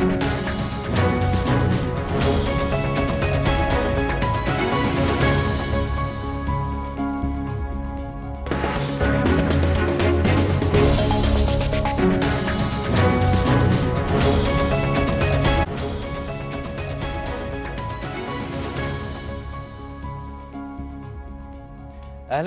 اهلا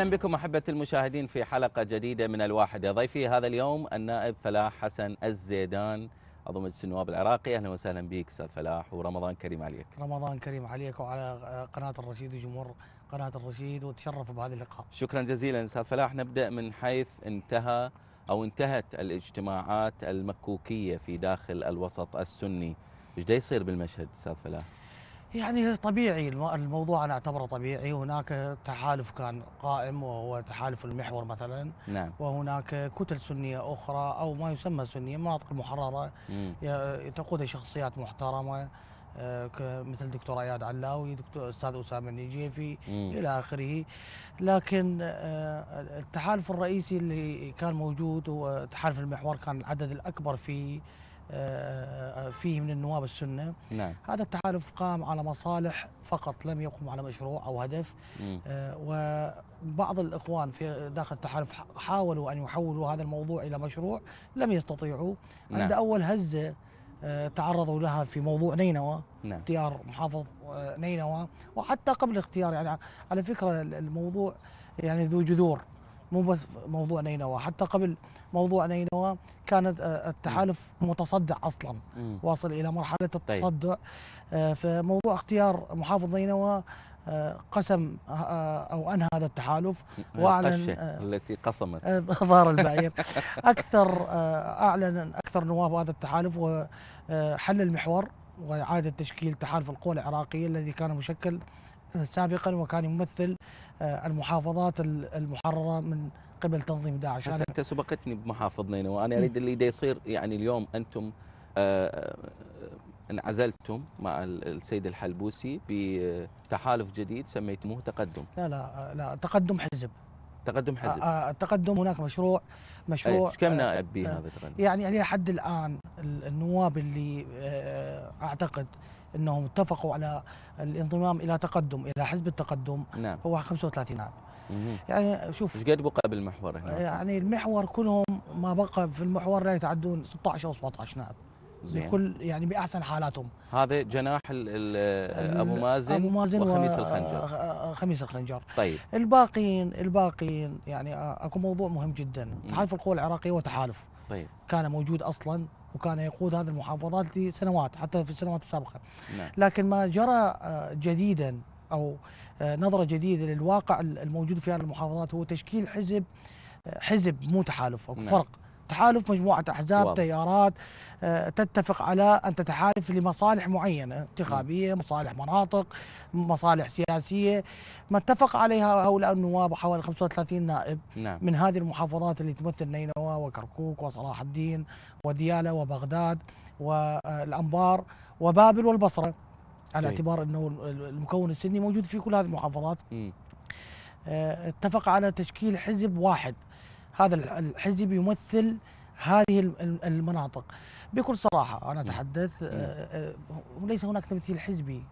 بكم احبه المشاهدين في حلقه جديده من الواحده ضيفي هذا اليوم النائب فلاح حسن الزيدان عضو مجلس النواب العراقي اهلا وسهلا بك استاذ فلاح ورمضان كريم عليك. رمضان كريم عليك وعلى قناه الرشيد وجمهور قناه الرشيد وتشرف بهذا اللقاء. شكرا جزيلا استاذ فلاح نبدا من حيث انتهى او انتهت الاجتماعات المكوكيه في داخل الوسط السني، ايش دا يصير بالمشهد استاذ فلاح؟ يعني طبيعي الموضوع انا اعتبره طبيعي هناك تحالف كان قائم وهو تحالف المحور مثلا نعم. وهناك كتل سنيه اخرى او ما يسمى سنيه مناطق المحرره تقودها شخصيات محترمه آه، مثل دكتور اياد علاوي دكتور استاذ اسامه النجيفي الى اخره لكن آه، التحالف الرئيسي اللي كان موجود هو تحالف المحور كان العدد الاكبر فيه آه، فيه من النواب السنه نعم. هذا التحالف قام على مصالح فقط لم يقم على مشروع او هدف آه، وبعض الاخوان في داخل التحالف حاولوا ان يحولوا هذا الموضوع الى مشروع لم يستطيعوا نعم. عند اول هزه آه، تعرضوا لها في موضوع نينوى نعم. اختيار محافظ نينوى وحتى قبل اختيار يعني على فكره الموضوع يعني ذو جذور مو بس موضوع نينوى حتى قبل موضوع نينوى كانت آه، التحالف متصدع اصلا واصل الى مرحله طيب. التصدع آه، فموضوع اختيار محافظ نينوى آه، قسم او انهى هذا التحالف واعلن التي قسمت ظهر البعير اكثر اعلن اكثر نواب هذا التحالف وحل المحور واعاده تشكيل تحالف القوى العراقيه الذي كان مشكل سابقا وكان يمثل آه، المحافظات المحرره من قبل تنظيم داعش بس انت سبقتني بمحافظ نينوى وانا اريد اللي يصير يعني اليوم انتم آه، آه، انعزلتم مع السيد الحلبوسي بتحالف جديد سميتموه تقدم لا لا لا تقدم حزب تقدم حزب التقدم هناك مشروع مشروع أيه. كم نائب به هذا التقدم؟ يعني الى حد الان النواب اللي اعتقد انهم اتفقوا على الانضمام الى تقدم الى حزب التقدم نعم. هو 35 عام مم. يعني شوف ايش قد بقى بالمحور هنا؟ يعني المحور كلهم ما بقى في المحور لا يتعدون 16 او 17 نائب نعم. زين. بكل يعني باحسن حالاتهم هذا جناح الـ الـ ابو مازن ابو مازن وخميس الخنجر آه، آه، آه، خميس الخنجر طيب الباقيين الباقيين يعني اكو موضوع مهم جدا تحالف القوى العراقيه وتحالف طيب كان موجود اصلا وكان يقود هذه المحافظات لسنوات حتى في السنوات السابقه نعم. لكن ما جرى آه، جديدا او آه، نظره جديده للواقع الموجود في هذه المحافظات هو تشكيل حزب آه، حزب مو تحالف او نعم. فرق تحالف مجموعه احزاب واضح. تيارات تتفق على ان تتحالف لمصالح معينه انتخابيه نعم. مصالح مناطق مصالح سياسيه ما اتفق عليها هؤلاء النواب وحوالي 35 نائب نعم. من هذه المحافظات اللي تمثل نينوى وكركوك وصلاح الدين وديالى وبغداد والانبار وبابل والبصره على اعتبار انه المكون السني موجود في كل هذه المحافظات م. آه، اتفق على تشكيل حزب واحد هذا الحزب يمثل هذه المناطق بكل صراحه انا نعم. اتحدث آه، آه، ليس هناك تمثيل حزبي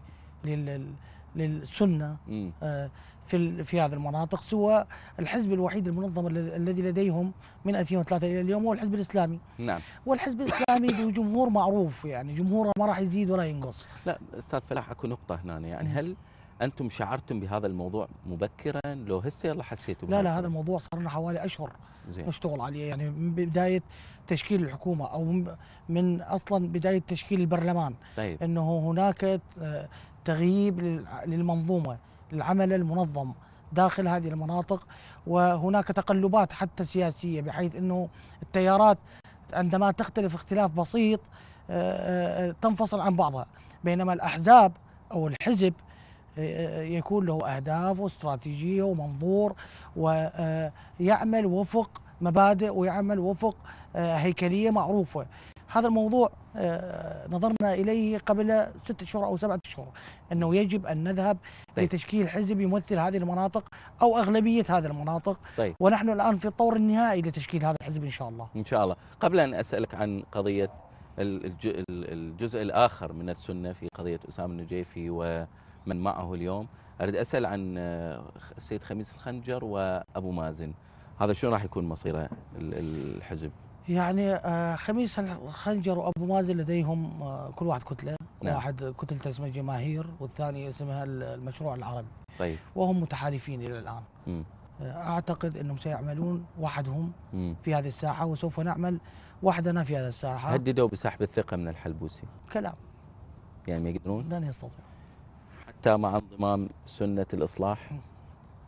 لل للسنه آه، في في هذه المناطق سوى الحزب الوحيد المنظم الذي لديهم من 2003 الى اليوم هو الحزب الاسلامي نعم والحزب الاسلامي له جمهور معروف يعني جمهوره ما راح يزيد ولا ينقص لا استاذ فلاح اكو نقطه هنا يعني هل انتم شعرتم بهذا الموضوع مبكرا لو هسه يلا حسيتوا لا لا هذا الموضوع صار لنا حوالي اشهر زين. نشتغل عليه يعني من بدايه تشكيل الحكومه او من اصلا بدايه تشكيل البرلمان طيب انه هناك آه، تغييب للمنظومه العمل المنظم داخل هذه المناطق وهناك تقلبات حتى سياسيه بحيث انه التيارات عندما تختلف اختلاف بسيط آه، آه، آه، تنفصل عن بعضها بينما الاحزاب او الحزب يكون له اهداف واستراتيجيه ومنظور ويعمل وفق مبادئ ويعمل وفق هيكليه معروفه هذا الموضوع آه، نظرنا إليه قبل ستة شهور أو سبعة شهور أنه يجب أن نذهب طيب. لتشكيل حزب يمثل هذه المناطق أو أغلبية هذه المناطق طيب. ونحن الآن في الطور النهائي لتشكيل هذا الحزب إن شاء الله إن شاء الله قبل أن أسألك عن قضية الجزء الآخر من السنة في قضية أسامة النجيفي ومن معه اليوم أريد أسأل عن السيد آه، خميس الخنجر وأبو مازن هذا شنو راح يكون مصيره الحزب يعني آه، خميس الخنجر وابو مازن لديهم آه، كل واحد كتله نعم. واحد كتلته اسمها جماهير والثاني اسمها المشروع العربي طيب وهم متحالفين الى الان م. آه، اعتقد انهم سيعملون وحدهم م. في هذه الساحه وسوف نعمل وحدنا في هذه الساحه هددوا بسحب الثقه من الحلبوسي كلام يعني ما يقدرون لن يستطيعون حتى مع انضمام سنه الاصلاح م.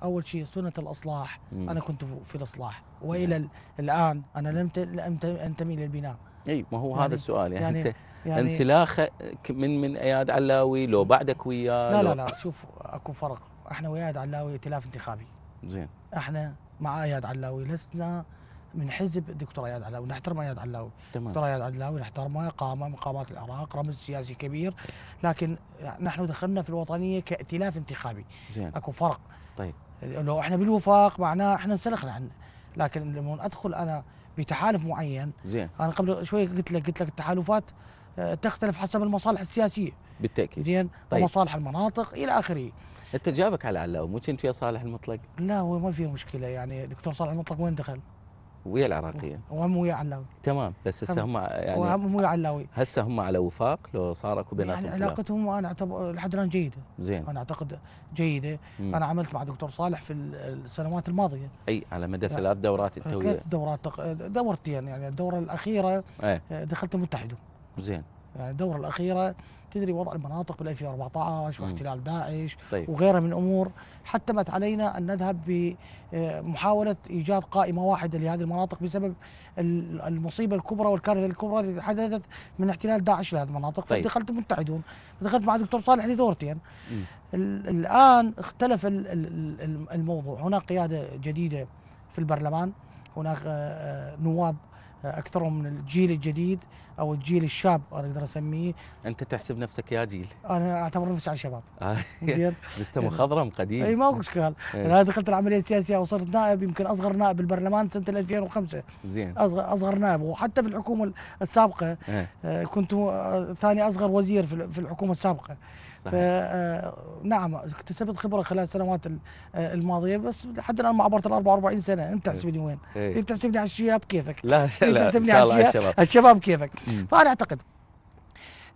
اول شيء سنه الاصلاح مم. انا كنت في الاصلاح والى مم. نعم. الان انا لم انتمي للبناء اي ما هو يعني هذا السؤال يعني, يعني انت يعني انسلاخك من من اياد علاوي لو بعدك وياه لا لا لا شوف اكو فرق احنا وياد علاوي ائتلاف انتخابي زين احنا مع اياد علاوي لسنا من حزب الدكتور اياد علاوي نحترم اياد علاوي تمام. دكتور اياد علاوي نحترمه قامه مقامات العراق رمز سياسي كبير لكن نحن دخلنا في الوطنيه كائتلاف انتخابي زين اكو فرق طيب لو احنا بالوفاق معناه احنا انسلخنا عن لكن لما ادخل انا بتحالف معين زين انا قبل شوي قلت لك قلت لك التحالفات آه، تختلف حسب المصالح السياسيه بالتاكيد زين طيب. ومصالح المناطق الى اخره انت جابك على علاء مو كنت يا صالح المطلق لا هو ما في مشكله يعني دكتور صالح المطلق وين دخل ويا العراقيه وهم ويا علاوي تمام بس هسه هم يعني وهم ويا علاوي هسه هم على وفاق لو صار اكو بيناتهم يعني علاقتهم انا اعتبر لحد الان جيده زين انا اعتقد جيده مم. انا عملت مع دكتور صالح في السنوات الماضيه اي على مدى ثلاث دورات انت ثلاث دورات دورتين يعني الدوره الاخيره أي. دخلت المتحده زين يعني الدوره الاخيره تدري وضع المناطق بال 2014 واحتلال داعش طيب. وغيرها من امور حتمت علينا ان نذهب بمحاوله ايجاد قائمه واحده لهذه المناطق بسبب المصيبه الكبرى والكارثه الكبرى التي حدثت من احتلال داعش لهذه المناطق طيب. فدخلت المتحدون دخلت مع الدكتور صالح لدورتين الان اختلف الموضوع هناك قياده جديده في البرلمان هناك آه، آه، نواب اكثرهم من الجيل الجديد او الجيل الشاب انا اقدر اسميه انت تحسب نفسك يا جيل انا اعتبر نفسي على الشباب آه. زين لست مخضرم قديم اي ماكو اشكال انا دخلت العمليه السياسيه وصرت نائب يمكن اصغر نائب بالبرلمان سنه 2005 زين اصغر اصغر نائب وحتى في الحكومه السابقه آه، كنت آه، ثاني اصغر وزير في الحكومه السابقه فنعم آه، اكتسبت خبره خلال السنوات آه، الماضيه بس لحد الان ما عبرت ال 44 سنه انت تحسبني وين؟ ايه. إيه. تحسبني على الشباب كيفك لا لا تحسبني على الشباب, الشباب كيفك مم. فانا اعتقد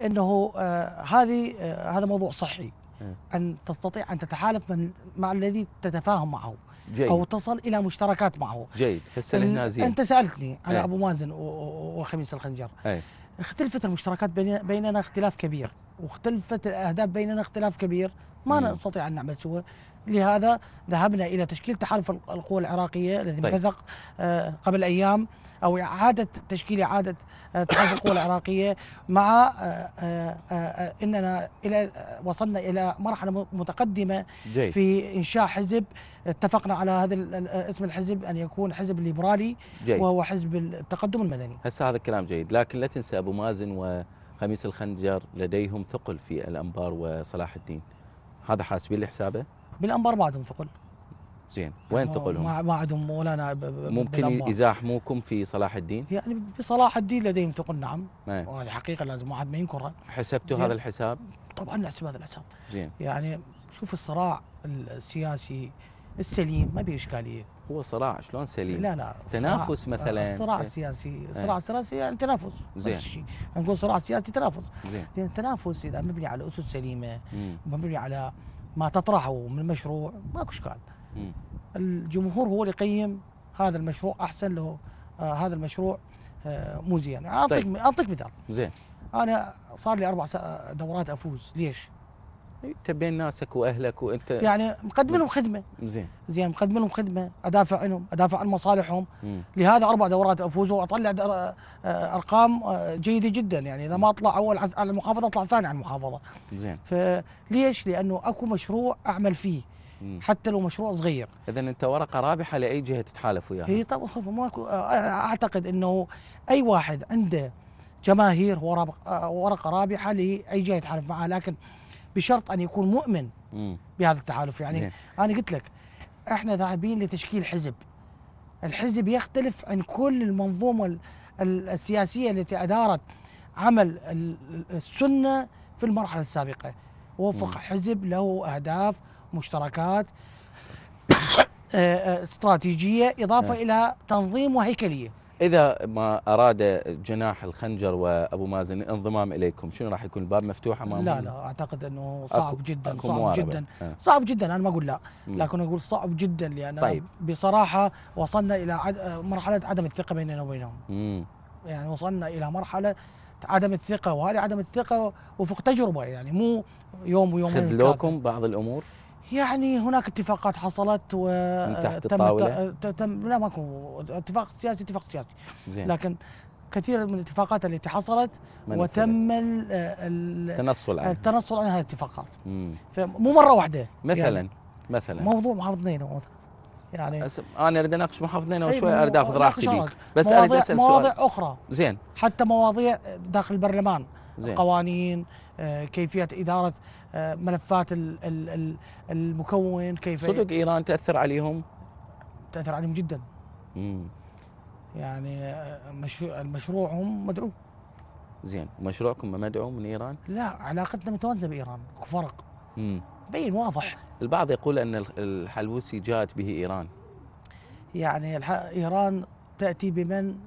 انه آه، هذه هذا موضوع صحي إيه. ان تستطيع ان تتحالف من مع الذي تتفاهم معه جيد. او تصل الى مشتركات معه جيد هسه انت سالتني على ايه. ابو مازن وخميس الخنجر ايه. اختلفت المشتركات بيننا اختلاف كبير واختلفت الاهداف بيننا اختلاف كبير ما مم. نستطيع ان نعمل سوى لهذا ذهبنا الى تشكيل تحالف القوى العراقيه الذي طيب. انبثق طيب. قبل ايام او اعاده تشكيل اعاده اتحاد آه، القوى العراقيه مع آه، آه، اننا الى وصلنا الى مرحله متقدمه جيد. في انشاء حزب اتفقنا على هذا اسم الحزب ان يكون حزب ليبرالي جيد. وهو حزب التقدم المدني هسه هذا الكلام جيد لكن لا تنسى ابو مازن وخميس الخنجر لديهم ثقل في الانبار وصلاح الدين هذا حاسبين لحسابه بالانبار ما عندهم ثقل زين وين ثقلهم؟ ما عندهم ولا انا ممكن يزاحموكم في صلاح الدين؟ يعني بصلاح الدين لديهم ثقل نعم وهذه حقيقه لازم واحد ما ينكرها حسبتوا هذا الحساب؟ طبعا نحسب هذا الحساب زين يعني شوف الصراع السياسي السليم ما في اشكاليه هو صراع شلون سليم؟ لا لا تنافس صراع مثلا الصراع السياسي الصراع إيه. السياسي يعني تنافس زين الشيء نقول صراع سياسي تنافس زين التنافس اذا مبني على اسس سليمه مبني على ما تطرحه من مشروع ماكو اشكال الجمهور هو اللي يقيم هذا المشروع احسن له آه هذا المشروع آه مو زين اعطيك طيب. اعطيك مثال زين انا صار لي اربع آه، دورات افوز ليش؟ انت بين ناسك واهلك وانت يعني مقدم لهم خدمه زين زين مقدم لهم خدمه ادافع عنهم ادافع عن مصالحهم مم. لهذا اربع دورات افوز واطلع آه، آه، ارقام جيده جدا يعني اذا ما اطلع اول على المحافظه اطلع ثاني على المحافظه زين فليش؟ لانه اكو مشروع اعمل فيه حتى لو مشروع صغير اذا انت ورقه رابحه لاي جهه تتحالف وياها هي طبعا ماكو اعتقد انه اي واحد عنده جماهير هو ورقه رابحه لاي جهه يتحالف معها لكن بشرط ان يكون مؤمن بهذا التحالف يعني مم. انا قلت لك احنا ذاهبين لتشكيل حزب الحزب يختلف عن كل المنظومه السياسيه التي ادارت عمل السنه في المرحله السابقه وفق مم. حزب له اهداف مشتركات آه، آه، استراتيجيه اضافه نعم. الى تنظيم وهيكليه اذا ما اراد جناح الخنجر وابو مازن الانضمام اليكم شنو راح يكون الباب مفتوح امامهم لا لا اعتقد انه صعب أكو جدا أكو صعب مواربة. جدا أه. صعب جدا انا ما اقول لا نعم. لكن اقول صعب جدا لان طيب. بصراحه وصلنا الى عد... آه، مرحله عدم الثقه بيننا وبينهم مم. يعني وصلنا الى مرحله عدم الثقه وهذه عدم الثقه وفق تجربه يعني مو يوم ويومين خذلوكم بعض الامور يعني هناك اتفاقات حصلت و تحت الطاولة تم لا ماكو اتفاق سياسي اتفاق سياسي زين. لكن كثير من الاتفاقات التي حصلت وتم الـ الـ التنصل عنها التنصل عن هذه الاتفاقات مو مره واحده مثلا يعني مثلا موضوع محافظنينا يعني انا اريد اناقش محافظنينا شوي اريد اخذ راحتي بس اريد اسال سؤال مواضيع اخرى زين حتى مواضيع داخل البرلمان زين. قوانين آه، كيفيه اداره آه، ملفات المكون كيف صدق ايران تاثر عليهم؟ تاثر عليهم جدا. امم يعني آه، مشروعهم مدعوم. زين مشروعكم مدعوم من ايران؟ لا علاقتنا متوازنه بايران كفرق. امم بين واضح. البعض يقول ان الحلوسي جاءت به ايران. يعني ايران تاتي بمن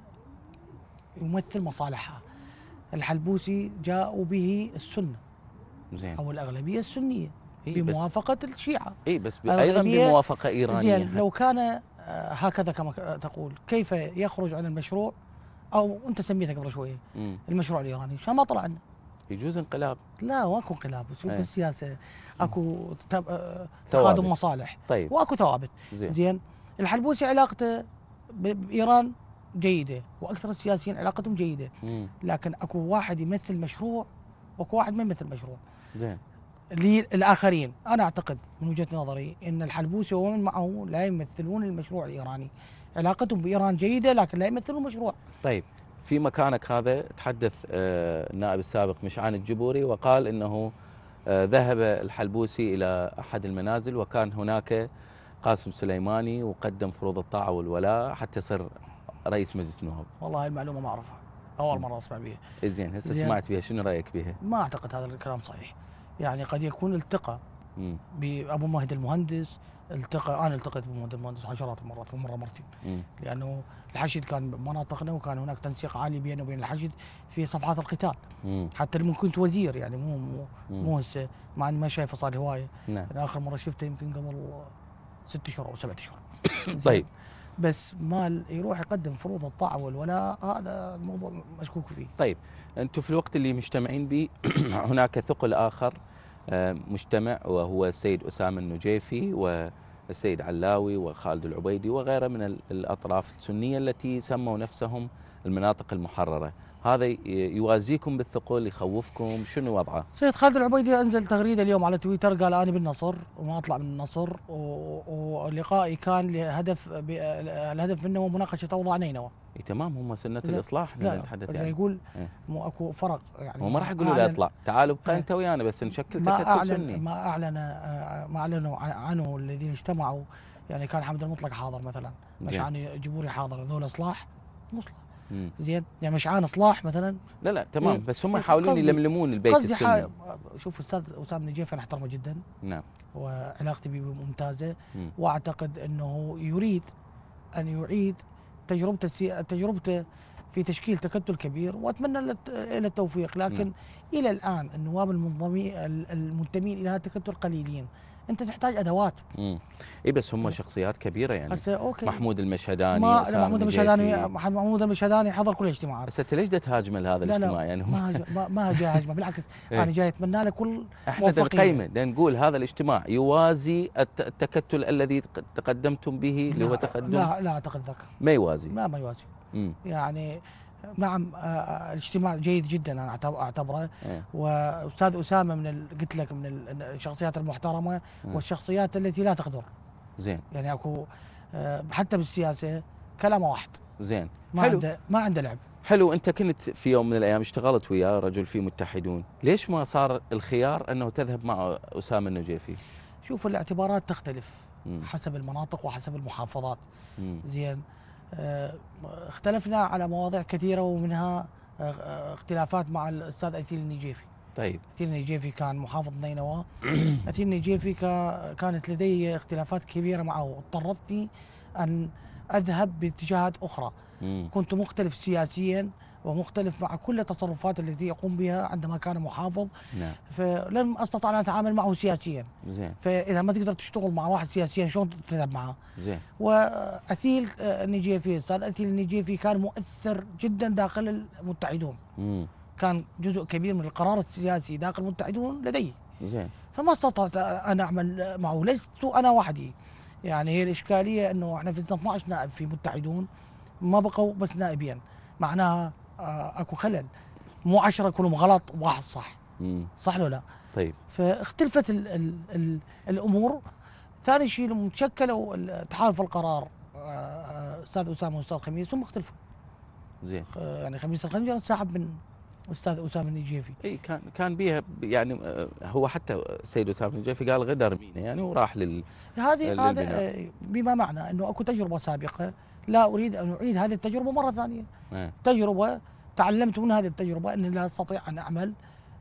يمثل مصالحها. الحلبوسي جاءوا به السنه. زين او الاغلبيه السنيه إيه بموافقه الشيعه اي بس ايضا بموافقه ايرانيه زين لو كان آه، هكذا كما تقول كيف يخرج عن المشروع او انت سميته قبل شويه المشروع الايراني عشان ما طلع عنه يجوز انقلاب لا واكو انقلاب شوف ايه. السياسه اكو تخادم آه، مصالح طيب. واكو ثوابت زين, زين الحلبوسي علاقته بايران جيده واكثر السياسيين علاقتهم جيده مم. لكن اكو واحد يمثل مشروع واكو واحد ما يمثل مشروع زين للاخرين، انا اعتقد من وجهه نظري ان الحلبوسي ومن معه لا يمثلون المشروع الايراني، علاقتهم بايران جيده لكن لا يمثلون المشروع. طيب في مكانك هذا تحدث آه، النائب السابق مشعان الجبوري وقال انه آه، ذهب الحلبوسي الى احد المنازل وكان هناك قاسم سليماني وقدم فروض الطاعه والولاء حتى صار رئيس مجلس النواب. والله المعلومه ما اعرفها. اول مره اسمع بها زين هسه سمعت بها شنو رايك بها ما اعتقد هذا الكلام صحيح يعني قد يكون التقى بابو مهدي المهندس التقى انا التقيت بابو مهدي المهندس عشرات المرات مره مرتين مم. لانه الحشد كان بمناطقنا وكان هناك تنسيق عالي بينه وبين الحشد في صفحات القتال مم. حتى لما كنت وزير يعني مو مو مو هسه مع اني ما شايفه صار هوايه نعم. اخر مره شفته يمكن قبل ست شهور او سبعة شهور طيب بس ما يروح يقدم فروض الطاعه والولاء هذا الموضوع مشكوك فيه. طيب انتم في الوقت اللي مجتمعين به هناك ثقل اخر آه، مجتمع وهو السيد اسامه النجيفي والسيد علاوي وخالد العبيدي وغيره من الاطراف السنيه التي سموا نفسهم المناطق المحرره. هذا يوازيكم بالثقل يخوفكم شنو وضعه؟ سيد خالد العبيدي انزل تغريده اليوم على تويتر قال انا بالنصر وما اطلع من النصر ولقائي كان لهدف الهدف منه مناقشه اوضاع نينوى. اي تمام هم سنه الاصلاح لا نتحدث يعني يقول مو اكو فرق يعني وما راح يقولوا لا اطلع تعالوا ابقى انت ويانا بس نشكل تكتل سني. ما اعلن آه، ما اعلنوا عنه الذين اجتمعوا يعني كان حمد المطلق حاضر مثلا عشان يعني لي حاضر ذول اصلاح مصلح زين يعني مشعان اصلاح مثلا لا لا تمام إيه؟ بس هم يحاولون إيه، يلملمون البيت السني حا... شوف استاذ اسامه نجيف انا احترمه جدا نعم وعلاقتي به ممتازه مم. واعتقد انه يريد ان يعيد تجربته تجربته في تشكيل تكتل كبير واتمنى الى التوفيق لكن م. نعم. الى الان النواب المنضمين المنتمين الى هذا التكتل قليلين انت تحتاج ادوات اي بس هم نعم. شخصيات كبيره يعني هسه أوكي. محمود المشهداني ما محمود المشهداني محمود المشهداني حضر كل الاجتماعات بس انت ليش تهاجم لهذا لا الاجتماع لا يعني ما ما جاي هاجمه بالعكس إيه. انا جاي اتمنى له كل احنا القيمه نقول هذا الاجتماع يوازي التكتل الذي تقدمتم به اللي هو تقدم لا لا اعتقد ذاك ما يوازي لا ما يوازي يعني نعم آه، آه، الاجتماع جيد جدا انا اعتبره إيه. واستاذ اسامه من قلت لك من الشخصيات المحترمه والشخصيات التي لا تقدر زين يعني اكو آه، حتى بالسياسه كلامه واحد زين ما حلو. عنده ما عنده لعب حلو انت كنت في يوم من الايام اشتغلت وياه رجل في متحدون ليش ما صار الخيار انه تذهب مع اسامه النجيفي شوف الاعتبارات تختلف حسب المناطق وحسب المحافظات زين آه، اختلفنا على مواضيع كثيره ومنها آه، آه، اختلافات مع الاستاذ اثيل النجيفي طيب اثيل النجيفي كان محافظ نينوى اثيل النجيفي كانت لدي اختلافات كبيره معه اضطرتني ان اذهب باتجاهات اخرى كنت مختلف سياسيا ومختلف مع كل التصرفات التي يقوم بها عندما كان محافظ نعم. فلم استطع ان اتعامل معه سياسيا زين فاذا ما تقدر تشتغل مع واحد سياسيا شلون تتعامل معه زين واثيل النجيفي آه، استاذ اثيل النجيفي كان مؤثر جدا داخل المتحدون مم. كان جزء كبير من القرار السياسي داخل المتحدون لدي زين فما استطعت ان اعمل معه لست انا وحدي يعني هي الاشكاليه انه احنا في 12 نائب في متحدون ما بقوا بس نائبين معناها آه، اكو خلل مو عشرة كلهم غلط واحد صح صح ولا لا طيب فاختلفت الـ الـ الـ الامور ثاني شيء تشكلوا تحالف القرار آه، استاذ اسامه واستاذ خميس هم اختلفوا زين يعني خميس الخنجر انسحب من استاذ اسامه النجيفي اي كان كان بيها يعني آه، هو حتى السيد اسامه النجيفي قال غدر مينا يعني وراح لل هذه هذا بما معنى انه اكو تجربه سابقه لا أريد أن أعيد هذه التجربة مرة ثانية أه. تجربة تعلمت من هذه التجربة أني لا أستطيع أن أعمل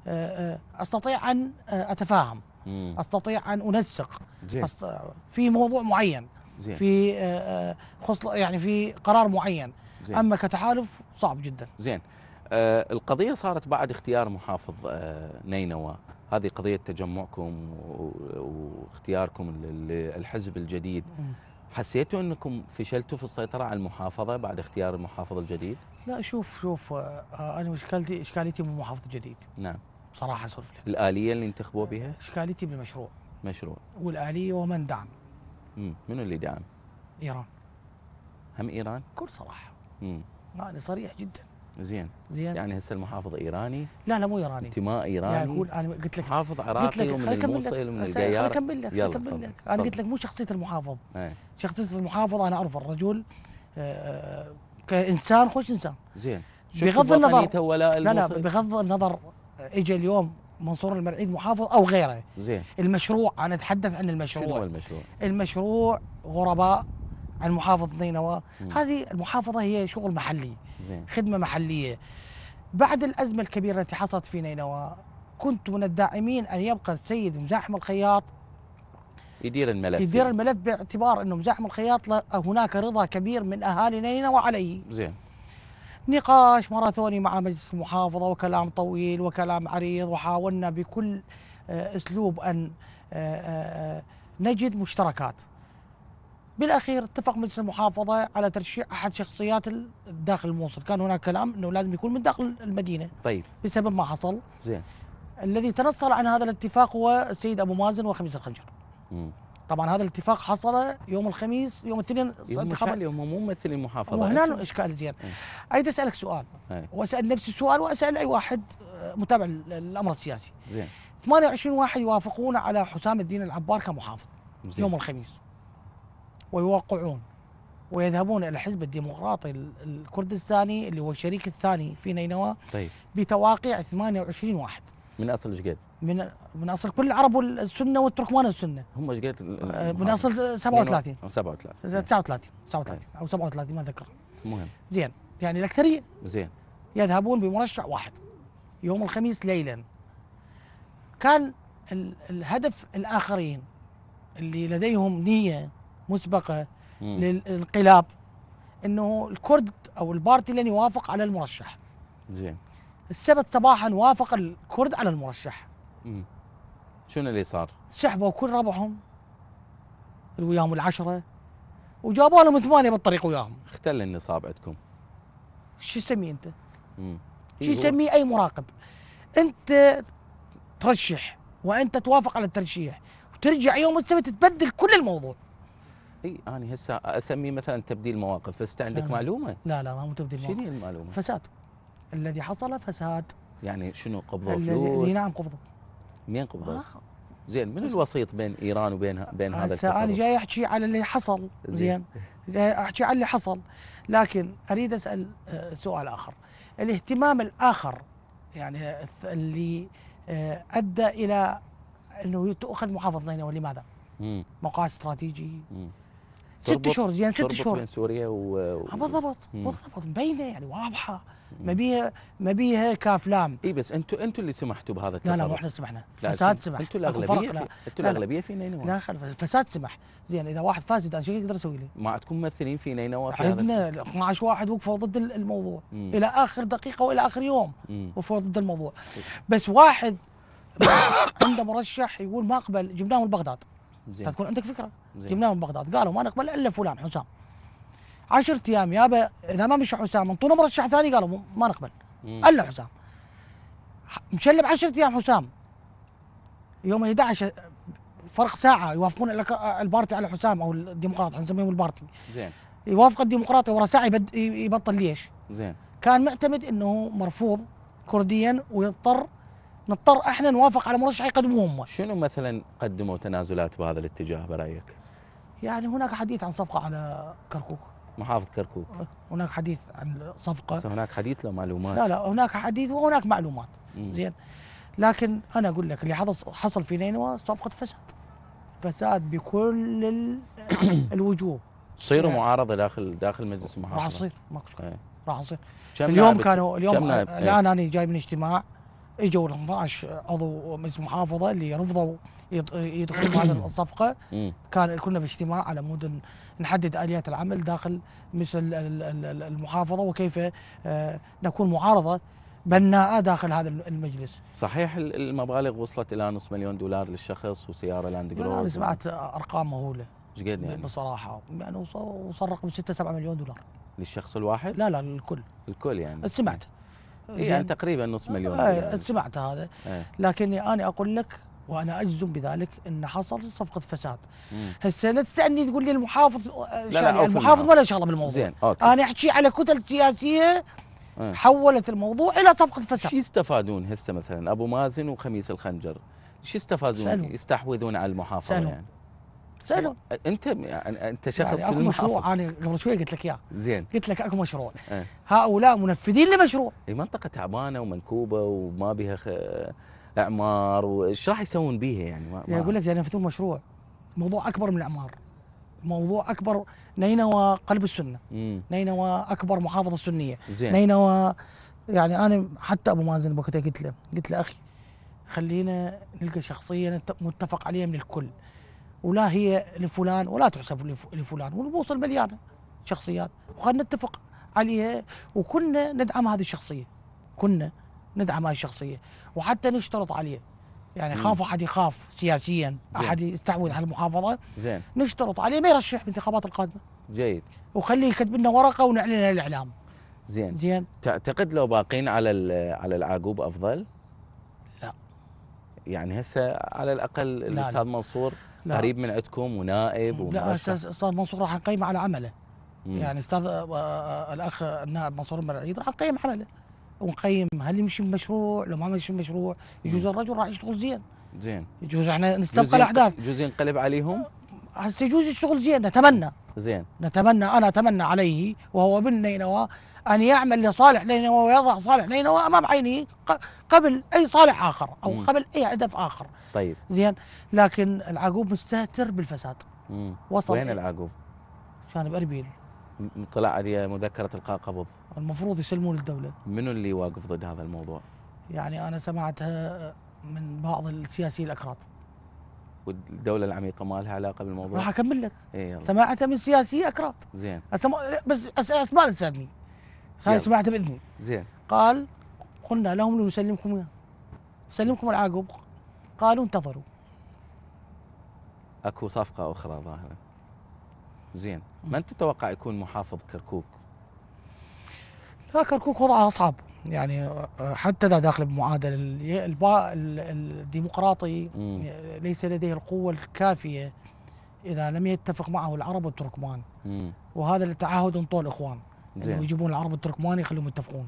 آه، آه، أستطيع أن آه، أتفاهم مم. أستطيع أن أنسق أست... في موضوع معين زين. في خصل... يعني في قرار معين زين. أما كتحالف صعب جدا زين آه القضية صارت بعد اختيار محافظ آه نينوى هذه قضية تجمعكم واختياركم للحزب الجديد مم. حسيتوا انكم فشلتوا في السيطره على المحافظه بعد اختيار المحافظ الجديد؟ لا شوف شوف آه، آه، انا اشكالتي اشكاليتي من الجديد نعم بصراحه اسولف لك الاليه اللي انتخبوا آه، بها؟ اشكاليتي بالمشروع مشروع والاليه ومن دعم امم منو اللي دعم؟ ايران هم ايران؟ بكل صراحه امم انا صريح جدا زين زين يعني هسه المحافظ ايراني لا لا مو ايراني انتماء ايراني يعني اقول انا قلت لك محافظ عراقي قلت لك ومن الموصل ومن خليني اكمل لك اكمل لك انا قلت لك مو شخصيه المحافظ ايه شخصيه المحافظ انا اعرفه الرجل آه، آه، كانسان خوش انسان زين بغض النظر ولا لا لا بغض النظر آه، اجى اليوم منصور المرعيد محافظ او غيره زين المشروع انا اتحدث عن المشروع شنو المشروع؟ المشروع غرباء عن محافظه نينوى هذه المحافظه هي شغل محلي خدمه محليه بعد الازمه الكبيره التي حصلت في نينوى كنت من الداعمين ان يبقى السيد مزاحم الخياط يدير الملف يدير الملف باعتبار انه مزاحم الخياط هناك رضا كبير من اهالي نينوى عليه زين نقاش ماراثوني مع مجلس المحافظه وكلام طويل وكلام عريض وحاولنا بكل آه، اسلوب ان آه، آه، نجد مشتركات بالاخير اتفق مجلس المحافظه على ترشيح احد شخصيات داخل الموصل، كان هناك كلام انه لازم يكون من داخل المدينه. طيب بسبب ما حصل. زين. الذي تنصل عن هذا الاتفاق هو السيد ابو مازن وخميس الخنجر. مم. طبعا هذا الاتفاق حصل يوم الخميس يوم الاثنين يوم هم مو ممثل المحافظه وهنا الاشكال زين اريد اسالك سؤال هي. واسال نفس السؤال واسال اي واحد آه، متابع الامر السياسي زين 28 واحد يوافقون على حسام الدين العبار كمحافظ زين. يوم الخميس ويوقعون ويذهبون الى الحزب الديمقراطي الكردستاني اللي هو الشريك الثاني في نينوى طيب. بتواقيع 28 واحد من اصل ايش من من اصل كل العرب والسنه والتركمان السنه هم ايش آه، من اصل 37 نعم. نعم، او 37 39 39 او 37 ما ذكر مهم زين يعني الاكثريه زين يذهبون بمرشح واحد يوم الخميس ليلا كان الهدف الاخرين اللي لديهم نيه مسبقه للانقلاب انه الكرد او البارتي لن يوافق على المرشح زين السبت صباحا وافق الكرد على المرشح امم شنو اللي صار؟ سحبوا كل ربعهم وياهم العشره وجابوا لهم ثمانيه بالطريق وياهم اختل النصاب عندكم شو تسميه انت؟ امم شو إيه، يسميه اي مراقب انت ترشح وانت توافق على الترشيح وترجع يوم السبت تبدل كل الموضوع اي انا هسه اسميه مثلا تبديل مواقف بس انت عندك معلومه لا لا ما مو تبديل مواقف شنو المعلومه؟ فساد الذي حصل فساد يعني شنو قبضوا فلوس؟ اي نعم قبضوا مين قبضوا؟ آه. زين من الوسيط بين ايران وبين بين هذا التصرف؟ انا جاي احكي على اللي حصل زين جاي احكي على اللي حصل لكن اريد اسال آه، سؤال اخر الاهتمام الاخر يعني اللي آه، ادى الى انه تؤخذ محافظه نينوى لماذا؟ موقع مقاعد استراتيجي مم. ست شهور يعني ست شهور بين سوريا و, آه، بالضبط بالضبط مبينه يعني واضحه ما بيها ما بيها كافلام اي بس انتوا انتوا اللي سمحتوا بهذا التصرف لا لا مو احنا سمحنا فساد سمح انتوا الاغلبيه انتم انتوا الاغلبيه في نينوى لا فساد سمح زين اذا واحد فاسد انا شو اقدر اسوي له؟ ما عندكم ممثلين في نينوى عندنا 12 واحد وقفوا ضد الموضوع مم. الى اخر دقيقه والى اخر يوم وقفوا ضد الموضوع بس واحد عنده مرشح يقول ما اقبل جبناه من بغداد زين تكون عندك فكره زين. جبناه من بغداد قالوا ما نقبل الا فلان حسام 10 ايام يابا اذا ما مشى حسام انطونا مرشح ثاني قالوا ما نقبل الا حسام مشلب 10 ايام حسام يوم 11 فرق ساعه يوافقون البارتي على حسام او الديمقراطي حنسميهم البارتي زين يوافق الديمقراطي ورا ساعه يبطل ليش؟ زين كان معتمد انه مرفوض كرديا ويضطر نضطر احنا نوافق على مرشح يقدموه هم شنو مثلا قدموا تنازلات بهذا الاتجاه برايك؟ يعني هناك حديث عن صفقه على كركوك محافظ كركوك هناك حديث عن صفقه بس هناك حديث لو معلومات لا لا هناك حديث وهناك معلومات زين لكن انا اقول لك اللي حصل في نينوى صفقه فساد فساد بكل الوجوه تصير يعني معارضه داخل داخل مجلس المحافظه إيه. راح تصير راح تصير اليوم كانوا اليوم الان إيه. انا جاي من اجتماع اجوا ال 12 عضو مجلس محافظه اللي رفضوا يدخلوا هذه الصفقه كان كنا في اجتماع على مود نحدد اليات العمل داخل مثل المحافظه وكيف آه، نكون معارضه بناءه داخل هذا المجلس. صحيح المبالغ وصلت الى نص مليون دولار للشخص وسياره لاند كروزر. انا سمعت ارقام مهوله. ايش قد يعني؟ بصراحه يعني وصل رقم 6 7 مليون دولار. للشخص الواحد؟ لا لا للكل. الكل يعني. سمعت. إيه، يعني تقريبا نص آه، مليون آه يعني. سمعت هذا آه. لكني انا اقول لك وانا اجزم بذلك ان حصلت صفقه فساد هسه لا تسالني تقول لي المحافظ آه، لا لا يعني المحافظ له شغله بالموضوع زين أوكي. انا احكي على كتل سياسيه إيه. حولت الموضوع الى صفقه فساد شو يستفادون هسه مثلا ابو مازن وخميس الخنجر شو يستفادون سألهم. يستحوذون على المحافظه سألهم. يعني سألهم إيه، انت يعني انت شخص يعني اكو مشروع انا قبل شوي قلت لك اياه زين قلت لك اكو مشروع أه. هؤلاء منفذين لمشروع اي منطقه تعبانه ومنكوبه وما بها خ... اعمار وايش راح يسوون بيها يعني اقول يعني لك يعني ينفذون مشروع موضوع اكبر من الاعمار موضوع اكبر نينوى قلب السنه نينوى اكبر محافظه سنيه زين. نينوى يعني انا حتى ابو مازن بوقتها قلت له قلت له اخي خلينا نلقى شخصيه متفق عليها من الكل ولا هي لفلان ولا تحسب لفلان والبوصل مليانه شخصيات وخلنا نتفق عليها وكنا ندعم هذه الشخصيه كنا ندعم هذه الشخصيه وحتى نشترط عليه يعني خاف احد يخاف سياسيا احد يستحوذ على المحافظه زين نشترط عليه ما يرشح بالانتخابات القادمه جيد وخليه يكتب لنا ورقه ونعلنها للاعلام زين زين تعتقد لو باقين على على العاقوب افضل؟ لا يعني هسه على الاقل الاستاذ منصور لا. قريب من عندكم ونائب لا استاذ منصور راح نقيم على عمله مم. يعني استاذ آه، آه، آه، الاخ النائب منصور المرعيد راح نقيم عمله ونقيم هل يمشي بمشروع لو ما مشي بمشروع يجوز الرجل راح يشتغل زين زين يجوز احنا نستبقى الاحداث يجوز ينقلب عليهم هسه يجوز الشغل زين نتمنى زين نتمنى انا اتمنى عليه وهو بالنينوى أن يعمل لصالح نينوى ويضع صالح نينوى أمام عينه قبل أي صالح آخر أو مم. قبل أي هدف آخر طيب زين لكن العقوب مستهتر بالفساد مم. وصل وين العقوب؟ كان بأربيل طلع عليه مذكرة إلقاء قبض المفروض يسلمون الدولة منو اللي واقف ضد هذا الموضوع؟ يعني أنا سمعتها من بعض السياسيين الأكراد والدوله العميقه ما لها علاقه بالموضوع راح اكمل لك إيه سمعتها من سياسي اكراد زين أسم... بس اسماء تسألني هاي سمعت باذني زين قال قلنا لهم نسلمكم نسلمكم العاقب قالوا انتظروا اكو صفقه اخرى ظاهره زين من تتوقع يكون محافظ كركوك لا كركوك وضعه اصعب يعني حتى اذا داخل بمعادله الديمقراطي ليس لديه القوه الكافيه اذا لم يتفق معه العرب والتركمان وهذا التعهد طول الاخوان زين يجيبون العرب التركماني يخليهم يتفقون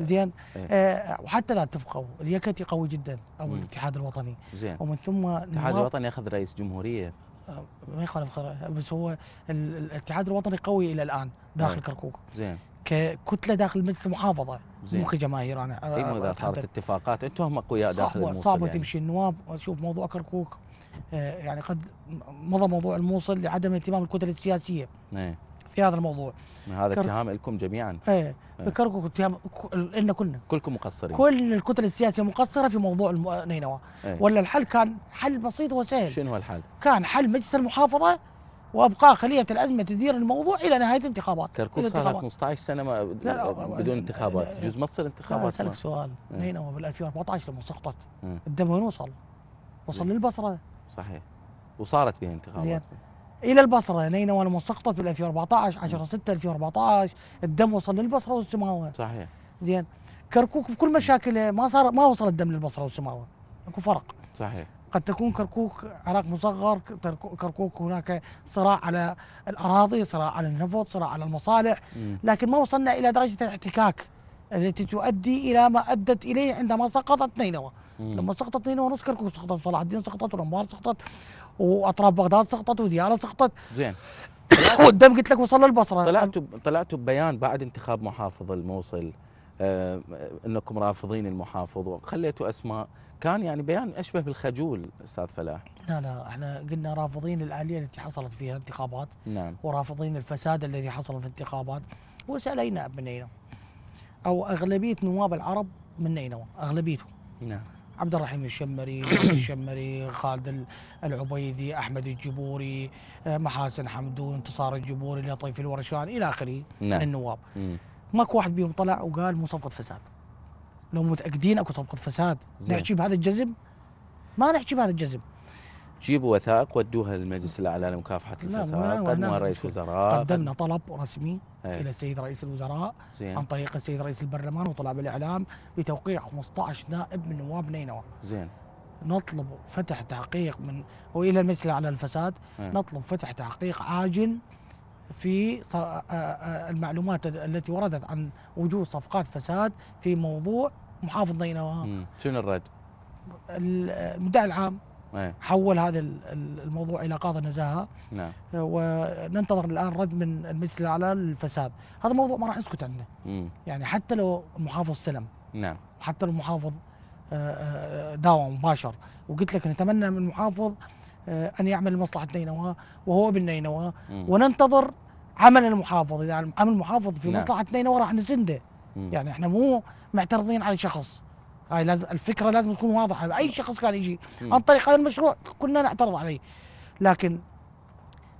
زين إيه؟ آه وحتى لا اتفقوا اليكتي قوي جدا او مم. الاتحاد الوطني زين ومن ثم الاتحاد الوطني اخذ رئيس جمهوريه آه، ما يخالف بس هو الاتحاد الوطني قوي الى الان داخل كركوك زين ككتله داخل مجلس المحافظه زين. مو كجماهير انا اي مو اذا صارت اتفاقات انتم هم اقوياء داخل الموصل صعبه يعني. تمشي النواب شوف موضوع كركوك آه، يعني قد مضى موضوع الموصل لعدم اهتمام الكتل السياسيه ايه. في هذا الموضوع هذا كر... اتهام لكم جميعا ايه, إيه. بكركم اتهام لنا كلنا كلكم مقصرين كل الكتل السياسيه مقصره في موضوع إيه، نينوى ايه؟ ولا الحل كان حل بسيط وسهل شنو هو الحل؟ كان حل مجلس المحافظه وابقاء خليه الازمه تدير الموضوع الى نهايه الانتخابات كركوك صار 15 سنه ما بدون انتخابات يجوز ما تصير انتخابات اسالك إيه. سؤال نينوى بال 2014 لما سقطت الدم وين وصل؟ وصل للبصره صحيح وصارت فيها انتخابات زين الى البصره نينوى المسقطه في 2014 10 6 2014 الدم وصل للبصره والسماوه صحيح زين كركوك بكل مشاكله ما صار ما وصل الدم للبصره والسماوه اكو فرق صحيح قد تكون كركوك عراق مصغر كركوك هناك صراع على الاراضي صراع على النفط صراع على المصالح لكن ما وصلنا الى درجه الاحتكاك التي تؤدي الى ما ادت اليه عندما سقطت نينوى لما سقطت نينوى نص كركوك سقطت صلاح الدين سقطت والانبار سقطت واطراف بغداد سقطت ودياره سقطت زين قدام قلت لك وصل للبصره طلعتوا طلعتوا ببيان بعد انتخاب محافظ الموصل آه انكم رافضين المحافظ وخليتوا اسماء كان يعني بيان اشبه بالخجول استاذ فلاح لا لا احنا قلنا رافضين الاليه التي حصلت فيها انتخابات نعم ورافضين الفساد الذي حصل في الانتخابات واسال اي نائب من نينوى او اغلبيه نواب العرب من نينوى اغلبيتهم نعم عبد الرحيم الشمري الشمري خالد العبيدي احمد الجبوري آه، محاسن حمدون انتصار الجبوري لطيف الورشان الى اخره نعم. من النواب ماكو واحد بيهم طلع وقال مو صفقه فساد لو متاكدين اكو صفقه فساد نحكي بهذا الجزم ما نحكي بهذا الجزم جيبوا وثائق ودوها للمجلس الاعلى لمكافحه الفساد قدموا رئيس وزراء قدمنا طلب رسمي هي. إيه. الى السيد رئيس الوزراء زين. عن طريق السيد رئيس البرلمان وطلع بالاعلام بتوقيع 15 نائب من نواب نينوى زين نطلب فتح تحقيق من والى المجلس الاعلى للفساد إيه. نطلب فتح تحقيق عاجل في المعلومات التي وردت عن وجود صفقات فساد في موضوع محافظ نينوى شنو الرد؟ المدعي العام إيه. حول هذا الموضوع الى قاضي نزاهه نعم. آه، وننتظر الان رد من المجلس الاعلى للفساد هذا موضوع ما راح نسكت عنه يعني حتى لو المحافظ سلم نعم حتى لو المحافظ آه، آه، داوم مباشر وقلت لك نتمنى من المحافظ ان يعمل لمصلحه نينوى وهو بالنينوى وننتظر عمل المحافظ اذا يعني عمل المحافظ في نعم. مصلحه نينوى راح نسنده يعني احنا مو معترضين على شخص هاي لازم الفكره لازم تكون واضحه اي شخص كان يجي عن طريق هذا المشروع كنا نعترض عليه لكن